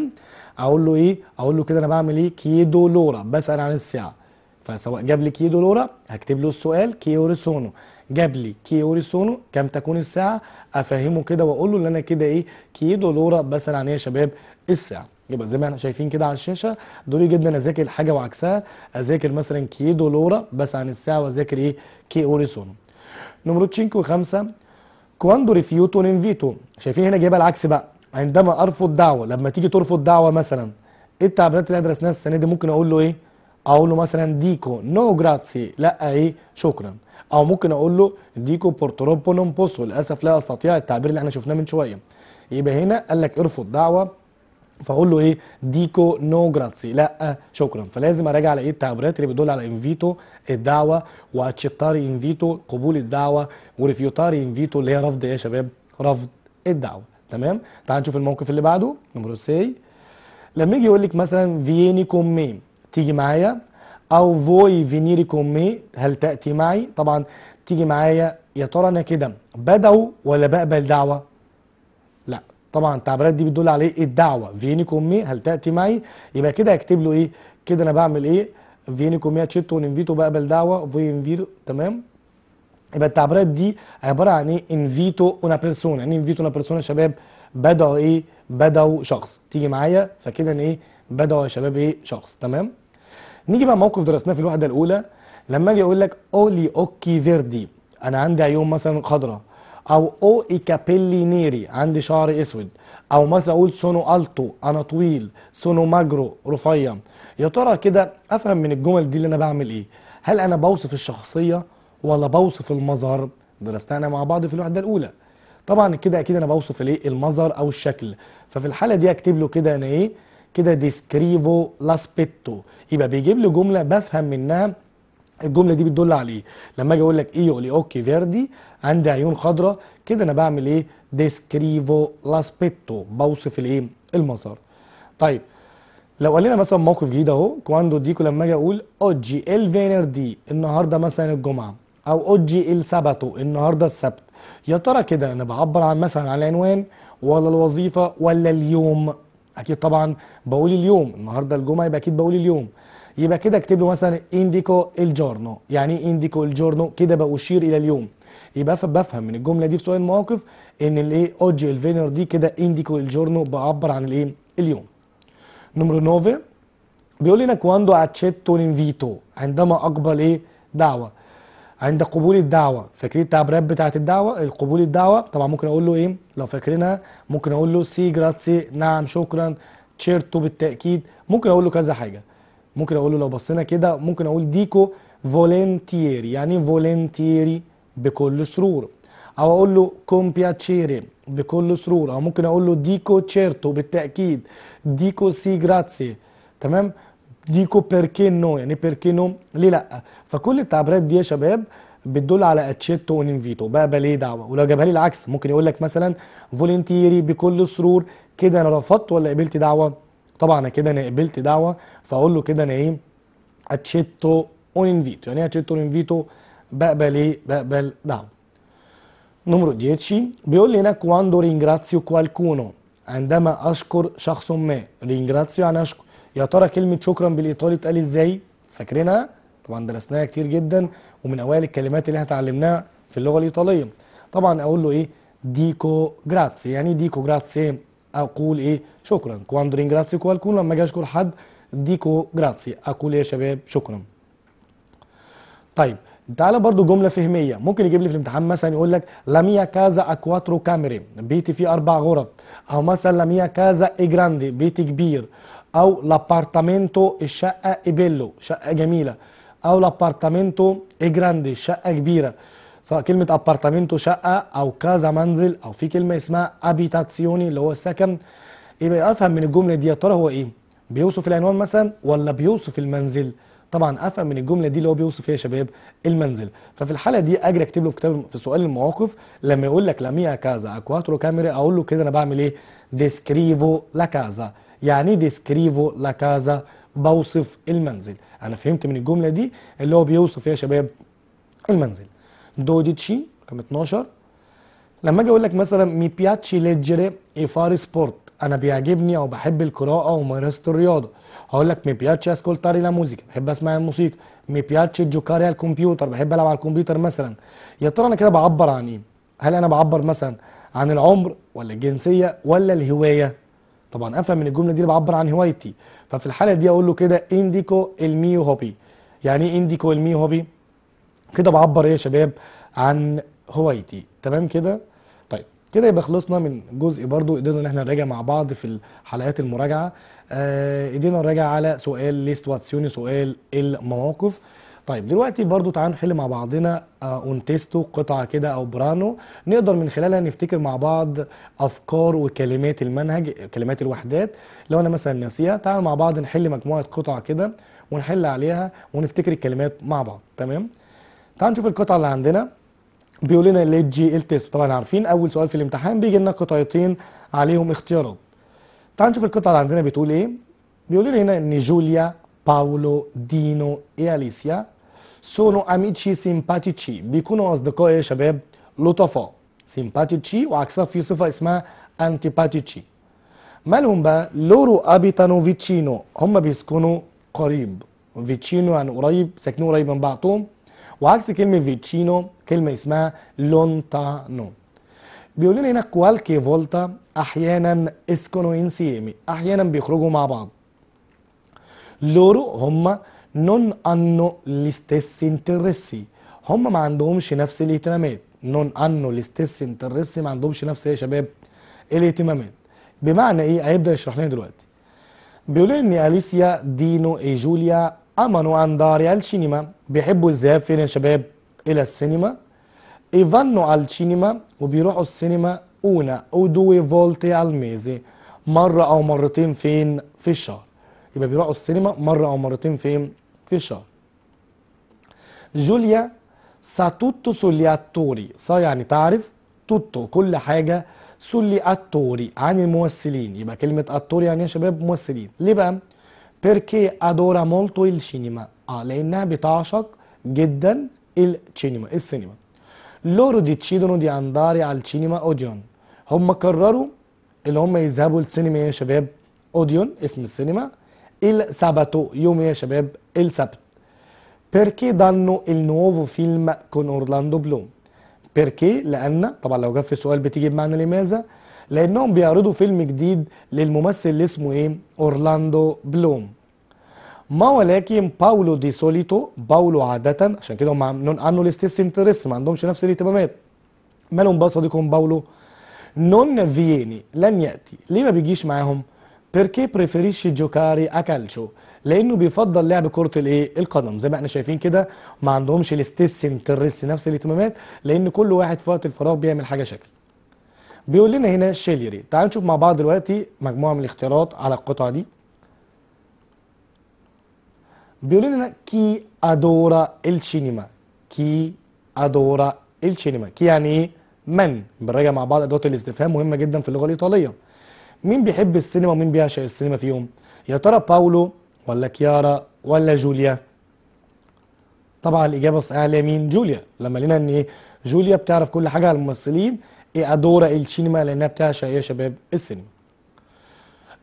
اقول له ايه اقول له كده انا بعمل ايه كيدو لورا بسال عن الساعه فسواء جاب لي كيدو لورا هكتب له السؤال كي اوريسونو جاب لي كيوري سونو كم تكون الساعه افهمه كده واقول له ان انا كده ايه كيدو لورا بسال عن ايه يا شباب الساعه يبقى زي ما احنا شايفين كده على الشاشه ضروري جدا اذاكر الحاجه وعكسها اذاكر مثلا كيدو لورا بس عن الساعه واذاكر ايه كيوري سونو تشينكو خمسة كواندو ريفيوتو ننفيتو شايفين هنا جايبها العكس بقى عندما ارفض دعوه لما تيجي ترفض دعوه مثلا ايه التعبيرات اللي درسناها السنه دي ممكن اقول له ايه اقول له مثلا ديكو نو جراتسي لا ايه شكرا او ممكن اقول له ديكو بورتروبونوم بوسو للاسف لا استطيع التعبير اللي احنا شفناه من شويه يبقى هنا قال لك ارفض دعوه فاقول له ايه ديكو نو جراتسي لا شكرا فلازم اراجع على ايه التعبيرات اللي بتدل على انفيتو الدعوه واتشيتاري انفيتو قبول الدعوه وريفيوتاري انفيتو اللي هي رفض ايه يا شباب رفض الدعوه تمام تعال نشوف الموقف اللي بعده نمرو سي لما يجي يقول لك مثلا فييني كومي تيجي معايا او فوي فينيري كومي هل تاتي معي طبعا تيجي معايا يا ترى انا كده بدعو ولا بقبل دعوه لا طبعا التعبيرات دي بتدل على ايه الدعوه فيني كومي هل تاتي معي يبقى كده هكتب له ايه كده انا بعمل ايه فيني كومي تشيتو انفيتو بقبل دعوه فوي انفيرو تمام يبقى التعبيرات دي عباره عن ايه انفيتو اون بيرسونا يعني انفيتو اون بيرسونا يا شباب بدعوا ايه بدعوا شخص تيجي معايا فكده انا ايه بدعوا يا شباب ايه شخص تمام نيجي بقى موقف درسناه في الوحده الاولى لما اجي اقول لك اولي اوكي فيردي انا عندي عيون مثلا خضراء او او اي كابيلي نيري عندي شعر اسود او مثلا اقول سونو التو انا طويل سونو ماجرو رفيع يا ترى كده افهم من الجمل دي اللي انا بعمل ايه هل انا بوصف الشخصيه ولا بوصف المظهر درسناها مع بعض في الوحده الاولى طبعا كده اكيد انا بوصف الايه المظهر او الشكل ففي الحاله دي اكتب له كده انا ايه كده ديسكريفو لاسبيتو يبقى بيجيب لي جمله بفهم منها الجمله دي بتدل على ايه لما اجي اقول لك ايه يقول لي اوكي فيردي عندي عيون خضراء كده انا بعمل ايه ديسكريفو لاسبيتو بوصف الايه المسار طيب لو قال لنا مثلا موقف جديد اهو كواندو ديكو لما اجي اقول اوجي الفينر دي النهارده مثلا الجمعه او اوجي السبتو النهارده السبت يا ترى كده انا بعبر عن مثلا عن العنوان ولا الوظيفه ولا اليوم اكيد طبعا بقول اليوم النهارده الجمعه يبقى اكيد بقول اليوم يبقى كده اكتب له مثلا انديكو الجورنو يعني ايه انديكو الجورنو كده بأشير الى اليوم يبقى بفهم من الجمله دي في سؤال المواقف ان الايه اوجي الفينر دي كده انديكو الجورنو بعبر عن الايه اليوم نمرو نوفي بيقول لنا كواندو اتشيتو لينفيتو عندما اقبل ايه دعوه عند قبول الدعوه فاكرين التعبيرات بتاعه الدعوه قبول الدعوه طبعا ممكن اقول له ايه لو فاكرينها ممكن اقول له سي جراتسي نعم شكرا تشيرتو بالتاكيد ممكن اقول له كذا حاجه ممكن اقول له لو بصينا كده ممكن اقول ديكو فولنتيري يعني فولنتيري بكل سرور او اقول له كومبياتشيري بكل سرور او ممكن اقول له ديكو تشيرتو بالتاكيد ديكو سي جراتسي تمام ديكو بيركي نو يعني بيركي نو ليه لا فكل التعبيرات دي يا شباب بتدل على اتشيتو انفيتو بقى بلاي دعوه ولو جابها لي العكس ممكن يقول لك مثلا فولنتيري بكل سرور كده انا رفضت ولا قبلت دعوه طبعا انا كده انا قبلت دعوه فاقول له كده انا ايه اتشيتو اون انفيتو يعني ايه اتشيتو انفيتو بقبل ايه بقبل دعوه نمرو 10 بيقول لي هناك كواندو رينجراتسيو كوالكونو عندما اشكر شخص ما رينجراسيو يعني اشكر يا ترى كلمه شكرا بالايطالي بتقال ازاي فاكرينها طبعا درسناها كتير جدا ومن اوائل الكلمات اللي احنا اتعلمناها في اللغه الايطاليه طبعا اقول له ايه ديكو جراتسي يعني ديكو جراتسي اقول ايه شكرا كواندو جراتسي كوالكون لما اجي اشكر حد ديكو جراتسي اقول ايه يا شباب شكرا طيب تعالى برضو جملة فهمية ممكن يجيب لي في الامتحان مثلا يقول لك لاميا كازا اكواترو كاميري بيتي فيه أربع غرف أو مثلا لاميا كازا اي جراندي بيتي كبير او لابارتامنتو الشقه ايبيلو شقه جميله او لابارتامنتو جراندي شقه كبيره سواء كلمة ابارتامنتو شقة أو كذا منزل أو في كلمة اسمها ابيتاتسيوني اللي هو السكن يبقى أفهم من الجملة دي يا ترى هو إيه؟ بيوصف العنوان مثلا ولا بيوصف المنزل؟ طبعا افهم من الجمله دي اللي هو بيوصف فيها يا شباب المنزل ففي الحاله دي اجري اكتب له في كتاب في سؤال المواقف لما يقول لك لا ميا كازا اكواترو كاميرا اقول له كده انا بعمل ايه ديسكريفو لا كازا يعني ديسكريفو لا كازا بوصف المنزل انا فهمت من الجمله دي اللي هو بيوصف يا شباب المنزل دوديتشي رقم 12 لما اجي اقول لك مثلا مي بياتشي ليجري اي فار سبورت انا بيعجبني او بحب القراءه وممارسه الرياضه هقول لك مي بياتشي اسكولتاري لا موزيكا بحب اسمع الموسيقى مي بياتشي جوكاري على الكمبيوتر بحب العب على الكمبيوتر مثلا يا ترى انا كده بعبر عن ايه هل انا بعبر مثلا عن العمر ولا الجنسيه ولا الهوايه طبعا افهم من الجمله دي بعبر عن هوايتي ففي الحاله دي اقول له كده انديكو الميو هوبي يعني ايه انديكو الميو هوبي كده بعبر ايه يا شباب عن هوايتي تمام كده طيب كده يبقى خلصنا من جزء برضو قدرنا ان احنا نراجع مع بعض في حلقات المراجعه آه قدرنا نراجع على سؤال ليست واتسيوني سؤال المواقف طيب دلوقتي برضو تعالوا نحل مع بعضنا اونتيستو آه، قطعة كده او برانو نقدر من خلالها نفتكر مع بعض افكار وكلمات المنهج كلمات الوحدات لو انا مثلا ناسيها تعالوا مع بعض نحل مجموعة قطع كده ونحل عليها ونفتكر الكلمات مع بعض تمام تعالوا نشوف القطعة اللي عندنا بيقول لنا ليجي جي طبعا عارفين اول سؤال في الامتحان بيجي لنا قطعتين عليهم اختيارات تعالوا نشوف القطعة اللي عندنا بتقول ايه بيقول لنا هنا ان جوليا باولو دينو إيه أليسيا سونو اميتشي سيمباتيتشي بيكونوا اصدقاء يا شباب لطفاء سيمباتيتشي وعكسها في صفه اسمها انتيباتيتشي مالهم بقى لورو ابيتانو فيتشينو هم بيسكنوا قريب فيتشينو يعني قريب ساكنين قريب من بعضهم وعكس كلمه فيتشينو كلمه اسمها لونتانو بيقول لنا هنا كوالكي فولتا احيانا اسكونو انسيمي احيانا بيخرجوا مع بعض لورو هم non hanno gli stessi interessi هم ما عندهمش نفس الاهتمامات non hanno gli stessi interessi ما عندهمش نفس يا شباب الاهتمامات بمعنى ايه هيبدا يشرح لنا دلوقتي بيقول ان اليسيا دينو اي جوليا امنوا انداري على السينما بيحبوا الذهاب فين يا شباب الى السينما يفنوا على السينما وبيروحوا السينما اونا او دوي فولتي على الميزي مره او مرتين فين في الشهر يبقى بيروحوا السينما مره او مرتين فين fisher. جوليا سا توتو اتوري سا يعني تعرف توتو كل حاجة سولي اتوري عن الممثلين يبقى كلمة اتوري يعني يا شباب ممثلين ليه بقى؟ بيركي ادورا مولتو السينما اه لانها بتعشق جدا السينما السينما لورو دي تشيدونو دي انداري على السينما اوديون هم قرروا اللي هم يذهبوا السينما يا شباب اوديون اسم السينما الساباتو يوم يا شباب e il sabato. Perché danno il nuovo film con Orlando Bloom؟ بيركي لأن طبعا لو جاب في السؤال بتيجي بمعنى لماذا؟ لأنهم بيعرضوا فيلم جديد للممثل اللي اسمه إيه؟ أورلاندو بلوم. ما ولكن باولو دي سوليتو باولو عادة عشان كده هم عاملين عنه الاستيس انترس ما عندهمش نفس الاهتمامات. مالهم بقى صديقهم باولو؟ نون فييني لن يأتي، ليه ما بيجيش معاهم؟ بيركي بريفيريشي جوكاري أكالشو لانه بيفضل لعب كره الايه القدم زي ما احنا شايفين كده ما عندهمش الاستيس انترس نفس الاهتمامات لان كل واحد في وقت الفراغ بيعمل حاجه شكل بيقول لنا هنا شيليري تعال نشوف مع بعض دلوقتي مجموعه من الاختيارات على القطعه دي بيقول لنا كي ادورا السينما كي ادورا السينما كي يعني ايه من بنراجع مع بعض ادوات الاستفهام مهمه جدا في اللغه الايطاليه مين بيحب السينما ومين بيعشق السينما فيهم يا ترى باولو ولا كيارا ولا جوليا طبعا الاجابه الصحيحه اللي هي مين جوليا لما لقينا ان ايه جوليا بتعرف كل حاجه عن الممثلين ايه ادورا السينما لانها بتعشق إيه يا شباب السينما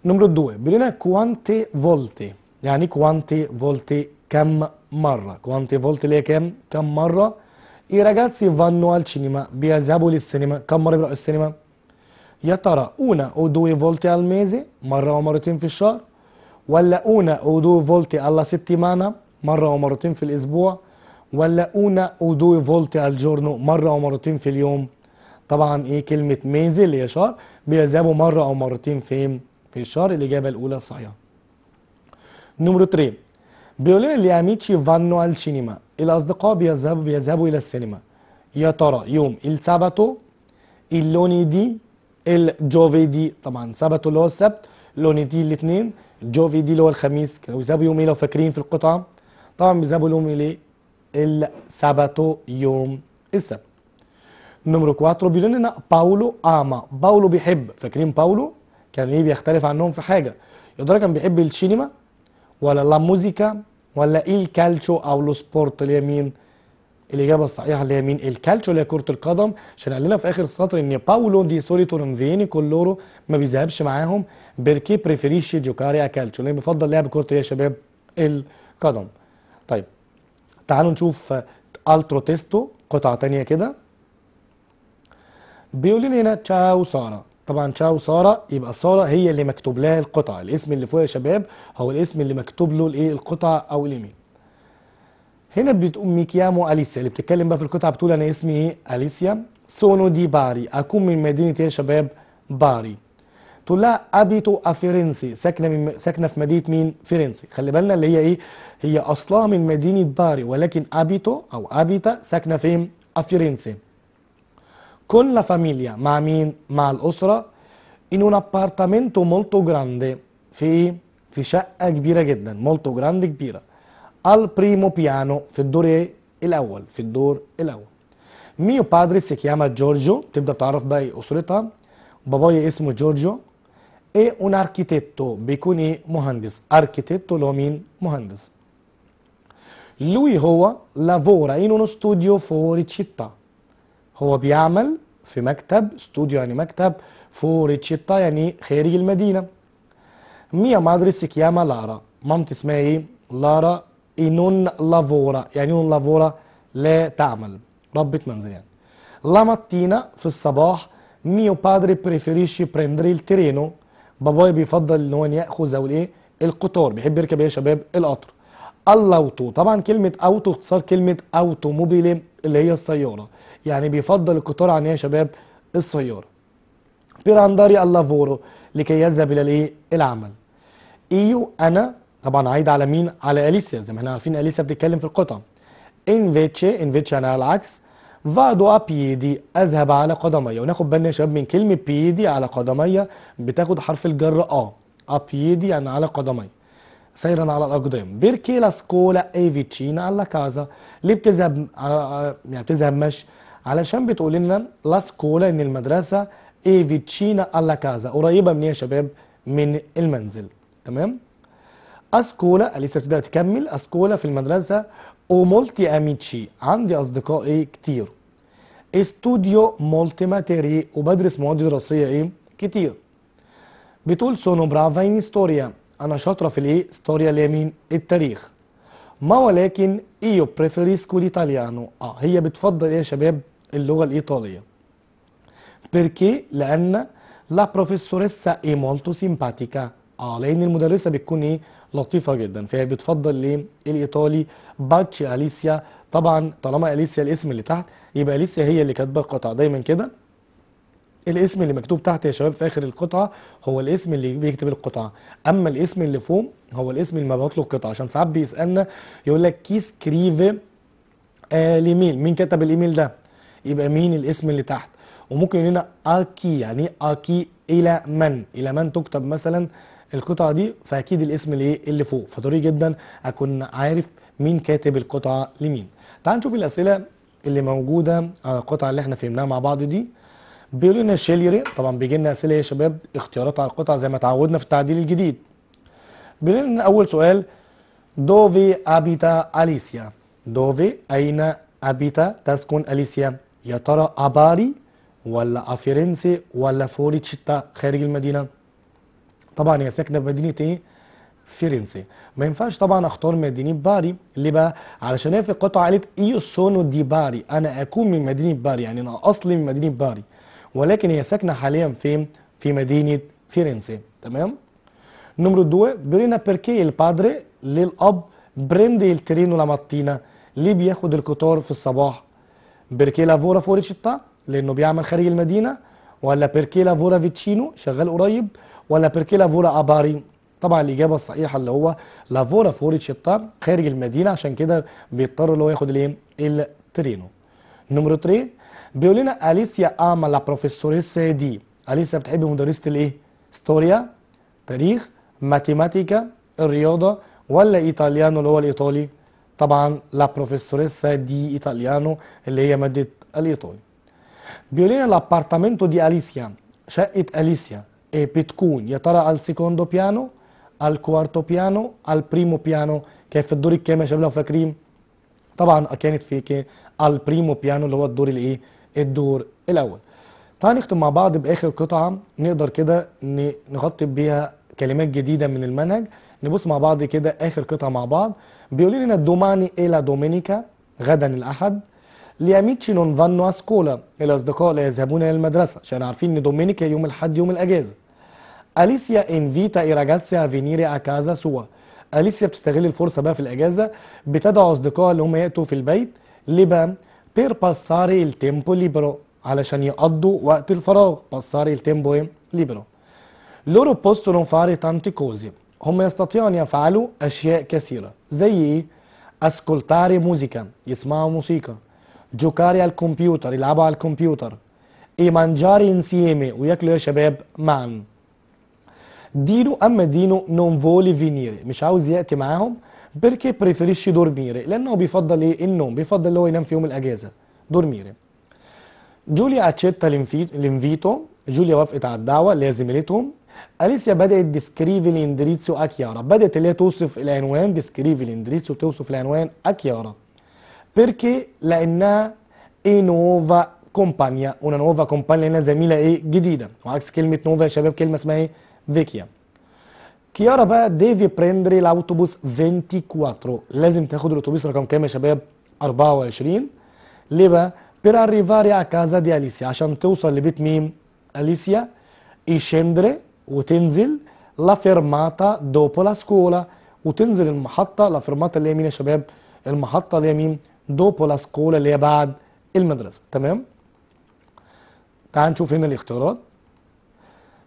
نمرة 2 بيقول كوانتي فولتي يعني إيه كوانتي فولتي كم مره كوانتي فولتي اللي هي كام كم مره اي راجاتسي فانو على السينما بيذهبوا للسينما كم مره بيروحوا السينما يا ترى اونا او دوي فولتي على الميزي مره ومرتين في الشهر ولا أونا أودو فولتي alla settimana مرة ومرتين في الأسبوع ولا أونا أودو فولتي al giorno مرة ومرتين في اليوم طبعا إيه كلمة ميزي اللي هي شهر بيذهبوا مرة أو مرتين في في الشهر الإجابة الأولى صحيحة نمرو 3 بيقول لي أميتشي فانو al cinema الأصدقاء بيذهبوا بيذهبوا إلى السينما يا ترى يوم السبت اللوني دي الجوفيدي طبعا سبت اللي هو السبت لوني دي الاثنين جوفي دي اللي هو الخميس كانوا بيذهبوا يوم ايه لو فاكرين في القطعه طبعا بيذهبوا يوم ايه السابتو يوم السبت نمرو 4 بيقول لنا باولو اما باولو بيحب فاكرين باولو كان ايه بيختلف عنهم في حاجه ترى كان بيحب السينما ولا لا موزيكا ولا ايه الكالتشو او لو سبورت اللي هي مين الاجابه الصحيحه اللي هي مين الكالتشو اللي هي كره القدم عشان قال لنا في اخر السطر ان باولو دي سولي تورنفيني كلورو ما بيذهبش معاهم بيركي بريفيريشي جوكاريا كالتشو، لان بيفضل لعب كره يا شباب القدم طيب تعالوا نشوف الترو تيستو قطعه تانية كده بيقول لنا هنا تشاو ساره طبعا تشاو ساره يبقى ساره هي اللي مكتوب لها القطعه الاسم اللي فوق يا شباب هو الاسم اللي مكتوب له الايه القطعه او الايميل هنا بتقوم ميكيامو اليسيا اللي بتتكلم بقى في القطعه بتقول انا اسمي ايه اليسيا سونو دي باري اكون من مدينه يا شباب باري تقول لها ابيتو افيرنسي ساكنه من ساكنه في مدينه مين فيرنسي خلي بالنا اللي هي ايه هي اصلها من مدينه باري ولكن ابيتو او ابيتا ساكنه فين افيرنسي كون لا فاميليا مع مين مع الاسره ان اون ابارتامنتو مولتو جراندي في إيه؟ في شقه كبيره جدا مولتو جراندي كبيره al primo piano في الدور الاول في الدور الاول ميو بادري سي chiama جورجيو تبدا تعرف بقى اسرتها بابايا اسمه جورجيو اي اون اركيتيتو بيكون ايه مهندس اركيتيتو لو مين مهندس لوي هو لافورا ان اون ستوديو fuori تشيتا هو بيعمل في مكتب ستوديو يعني مكتب fuori تشيتا يعني خارج المدينه ميا مادري سي chiama لارا مامتي اسمها ايه لارا إنون لافورا يعني إنون لافورا لا تعمل ربة منزل يعني la في الصباح ميو بادري بريفيريشي بريندري الترينو بابايا بيفضل ان هو ياخذ او الايه القطار بيحب يركب يا شباب القطر الاوتو طبعا كلمه اوتو اختصار كلمه اوتوموبيل اللي هي السياره يعني بيفضل القطار عن إيه يا شباب السياره بيرانداري اللافورو لكي يذهب الى الايه العمل ايو انا طبعا عايده على مين على اليسيا زي ما احنا عارفين اليسيا بتتكلم في القطع ان فيتشي ان فيتشي يعني على العكس فادو ابيدي اذهب على قدمي وناخد بالنا يا شباب من كلمه بيدي على قدمي بتاخد حرف الجر اه ابيدي يعني على قدمي سيرا على الاقدام بيركي لا سكولا اي فيتشينا على كازا ليه بتذهب آه، آه، يعني بتذهب مشي علشان بتقول لنا لا سكولا ان المدرسه اي فيتشينا على كازا قريبه من ايه يا شباب من المنزل تمام اسكولا اليسا بتبدا تكمل اسكولا في المدرسه او مولتي اميتشي عندي اصدقاء ايه كتير استوديو مولتي ماتيري وبدرس مواد دراسيه ايه كتير بتقول سونو برافاين ستوريا انا شاطره في الايه ستوريا اللي مين التاريخ ما ولكن ايو بريفيريسكو الايطاليانو اه هي بتفضل ايه يا شباب اللغه الايطاليه بيركي لان لا بروفيسوريسا اي مولتو سيمباتيكا اه لان المدرسه بتكون ايه لطيفه جدا فهي بتفضل ليه الايطالي باتشي اليسيا طبعا طالما اليسيا الاسم اللي تحت يبقى اليسيا هي اللي كاتبه القطعه دايما كده الاسم اللي مكتوب تحت يا شباب في اخر القطعه هو الاسم اللي بيكتب القطعه اما الاسم اللي فوق هو الاسم اللي مبعوت له القطعه عشان ساعات بيسالنا يقول لك كي سكريفي آه الايميل مين كتب الايميل ده يبقى مين الاسم اللي تحت وممكن يقول لنا اكي يعني اكي الى من الى من تكتب مثلا القطعه دي فاكيد الاسم الايه اللي فوق فضروري جدا اكون عارف مين كاتب القطعه لمين تعال نشوف الاسئله اللي موجوده على القطعه اللي احنا فهمناها مع بعض دي بيقولوا لنا شيليري طبعا بيجي لنا اسئله يا شباب اختيارات على القطعة زي ما تعودنا في التعديل الجديد بيقول لنا اول سؤال دوفي ابيتا اليسيا دوفي اين ابيتا تسكن اليسيا يا ترى اباري ولا افيرنسي ولا فوريتشيتا خارج المدينه طبعا هي ساكنه بمدينه ايه فيرنسي ما ينفعش طبعا اختار مدينه باري ليه بقى علشان هي في قطعه قالت ايو سونو دي باري انا اكون من مدينه باري يعني انا اصلي من مدينه باري ولكن هي ساكنه حاليا فين في مدينه فيرنسي تمام نمرو دو برينا بيركي البادري للاب برندي الترينو لا ماتينا ليه بياخد القطار في الصباح بيركي لافورا فوريتشيتا لانه بيعمل خارج المدينه ولا بيركي لافورا فيتشينو شغال قريب ولا بيركي فولا أباري طبعا الإجابة الصحيحة اللي هو لافولا فوري تشيتا خارج المدينة عشان كده بيضطر اللي هو ياخد الإيه؟ الترينو نمرة 3 بيقول لنا أليسيا أما لا بروفيسوريسا دي أليسيا بتحب مدرسة الإيه؟ ستوريا تاريخ ماتيماتيكا الرياضة ولا إيطاليانو اللي هو الإيطالي طبعا لا بروفيسوريسا دي إيطاليانو اللي هي مادة الإيطالي بيقول لنا الأبارتامنتو دي أليسيا شقة أليسيا e بتكون يا ترى على السيكوندو بيانو على الكوارتو بيانو على البريمو بيانو كيف في الدور الكامل شباب لو فاكرين طبعا كانت في على البريمو بيانو اللي هو الدور الايه الدور الاول تعال نختم مع بعض باخر قطعه نقدر كده نغطي بيها كلمات جديده من المنهج نبص مع بعض كده اخر قطعه مع بعض بيقول لنا دوماني الى دومينيكا غدا الاحد لياميتشي نون فانو اسكولا الاصدقاء لا يذهبون الى المدرسه عشان عارفين ان دومينيكا يوم الاحد يوم الاجازه اليسيا انفيتا a venire a اكازا sua. اليسيا بتستغل الفرصه بقى في الاجازه بتدعو اصدقائها اللي هم ياتوا في البيت لبا بير باساري التيمبو ليبرو علشان يقضوا وقت الفراغ باساري التيمبو ايه ليبرو لورو بوستولون فاري تانتي كوزي هم يستطيعوا ان يفعلوا اشياء كثيره زي ايه اسكولتاري موزيكا يسمعوا موسيقى جوكاري على الكمبيوتر يلعبوا على الكمبيوتر ايمانجاري انسيمي وياكلوا يا شباب معا دينو اما دينو نون فولي فينيري مش عاوز ياتي معاهم بركي بريفريش دورميري لانه بيفضل ايه النوم بيفضل اللي هو ينام في يوم الاجازه دورميري جوليا اتشيتا لينفيتو جوليا وافقت على الدعوه اللي هي زميلتهم اليسيا بدات ديسكريفي لاندريتسو اكيارا بدات اللي هي توصف العنوان ديسكريفي لاندريتسو توصف العنوان اكيارا بيركي لانها اي نوفا كومبانيا una نوفا كومبانيا هنا زميله ايه جديده وعكس كلمه نوفا يا شباب كلمه اسمها ايه فيكيا كيارا بقى ديفي بريندري الاوتوبوس 24 لازم تاخد الاوتوبيس رقم كام يا شباب 24 ليه بقى بير اريفاري ا كازا دي اليسيا عشان توصل لبيت مين اليسيا يشندري وتنزل لا فيرماتا دوبو لا سكولا وتنزل المحطه لا فيرماتا اللي هي مين يا شباب المحطه اللي هي مين دوبو لا سكولا اللي هي بعد المدرسه تمام تعال نشوف هنا الاختيارات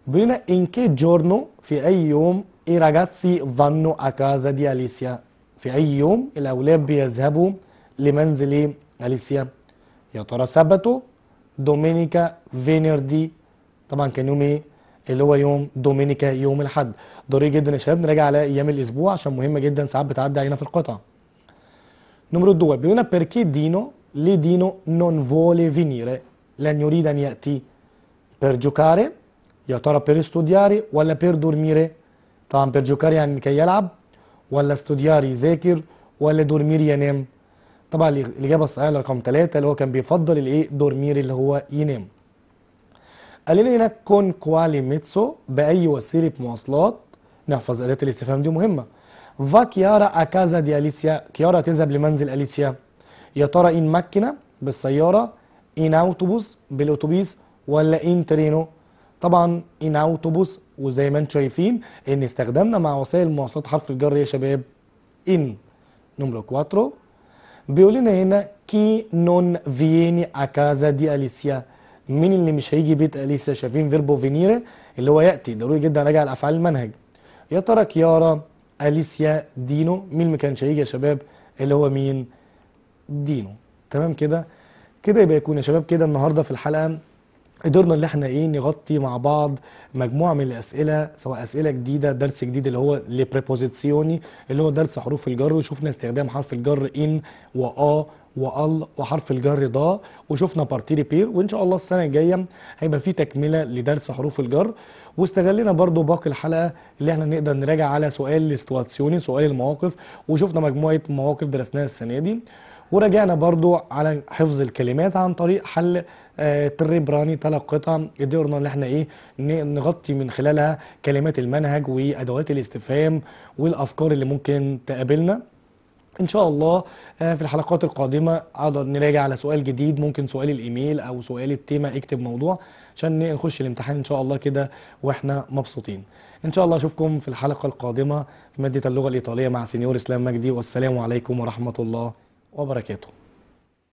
بينا ان كي جورنو في اي يوم اي راجاتسي فانو اكازا دي اليسيا في اي يوم الاولاد بيذهبوا لمنزل ايه اليسيا يا ترى سبتو دومينيكا فينيردي طبعا كان يوم ايه اللي هو يوم دومينيكا يوم الاحد ضروري جدا يا شباب نراجع على ايام الاسبوع عشان مهمه جدا ساعات بتعدي علينا في القطعه Numero 2, Biona perché Dino, lì Dino non vuole venire. La gnorina niati per giocare, Yatora per studiare, Walla per dormire. طبعا per giocare anche يلعب ولا studiare يذاكر ولا dormire ينام. طبعا الإجابة الصحيحة رقم 3 اللي هو كان بيفضل الإيه دورمير اللي هو ينام. قال لنا هنا كون كوالي ميتسو بأي وسيلة مواصلات نحفظ أداة الاستفهام دي مهمة. كيارا أكازا دي أليسيا كيارا تذهب لمنزل أليسيا يا ترى إن مكنة بالسيارة إن أوتوبوس بالأوتوبيس ولا إن ترينو طبعا إن أوتوبوس وزي ما انتم شايفين إن استخدمنا مع وسائل مواصلات حرف الجر يا شباب إن نمرو 4 بيقول لنا هنا كي نون فييني أكازا دي أليسيا مين اللي مش هيجي بيت أليسيا شايفين فيربو فينيري اللي هو يأتي ضروري جدا راجع الأفعال المنهج يا ترى كيارا اليسيا دينو مين ما كانش هيجي يا شباب اللي هو مين دينو تمام كده كده يبقى يكون يا شباب كده النهارده في الحلقه قدرنا اللي احنا ايه نغطي مع بعض مجموعه من الاسئله سواء اسئله جديده درس جديد اللي هو لبريبوزيسيوني اللي هو درس حروف الجر وشفنا استخدام حرف الجر ان وآ وال وحرف الجر ضا وشفنا بارتيري بير وان شاء الله السنه الجايه هيبقى في تكمله لدرس حروف الجر واستغلنا برضو باقي الحلقه اللي احنا نقدر نراجع على سؤال السيتواسيوني سؤال المواقف وشفنا مجموعه مواقف درسناها السنه دي وراجعنا برضو على حفظ الكلمات عن طريق حل آه، التربراني ثلاث قطع قدرنا ان احنا ايه نغطي من خلالها كلمات المنهج وادوات الاستفهام والافكار اللي ممكن تقابلنا ان شاء الله آه، في الحلقات القادمه اقدر نراجع على سؤال جديد ممكن سؤال الايميل او سؤال التيمه اكتب موضوع عشان نخش الامتحان ان شاء الله كده واحنا مبسوطين ان شاء الله اشوفكم في الحلقه القادمه في ماده اللغه الايطاليه مع سينيور اسلام مجدي والسلام عليكم ورحمه الله وبركاته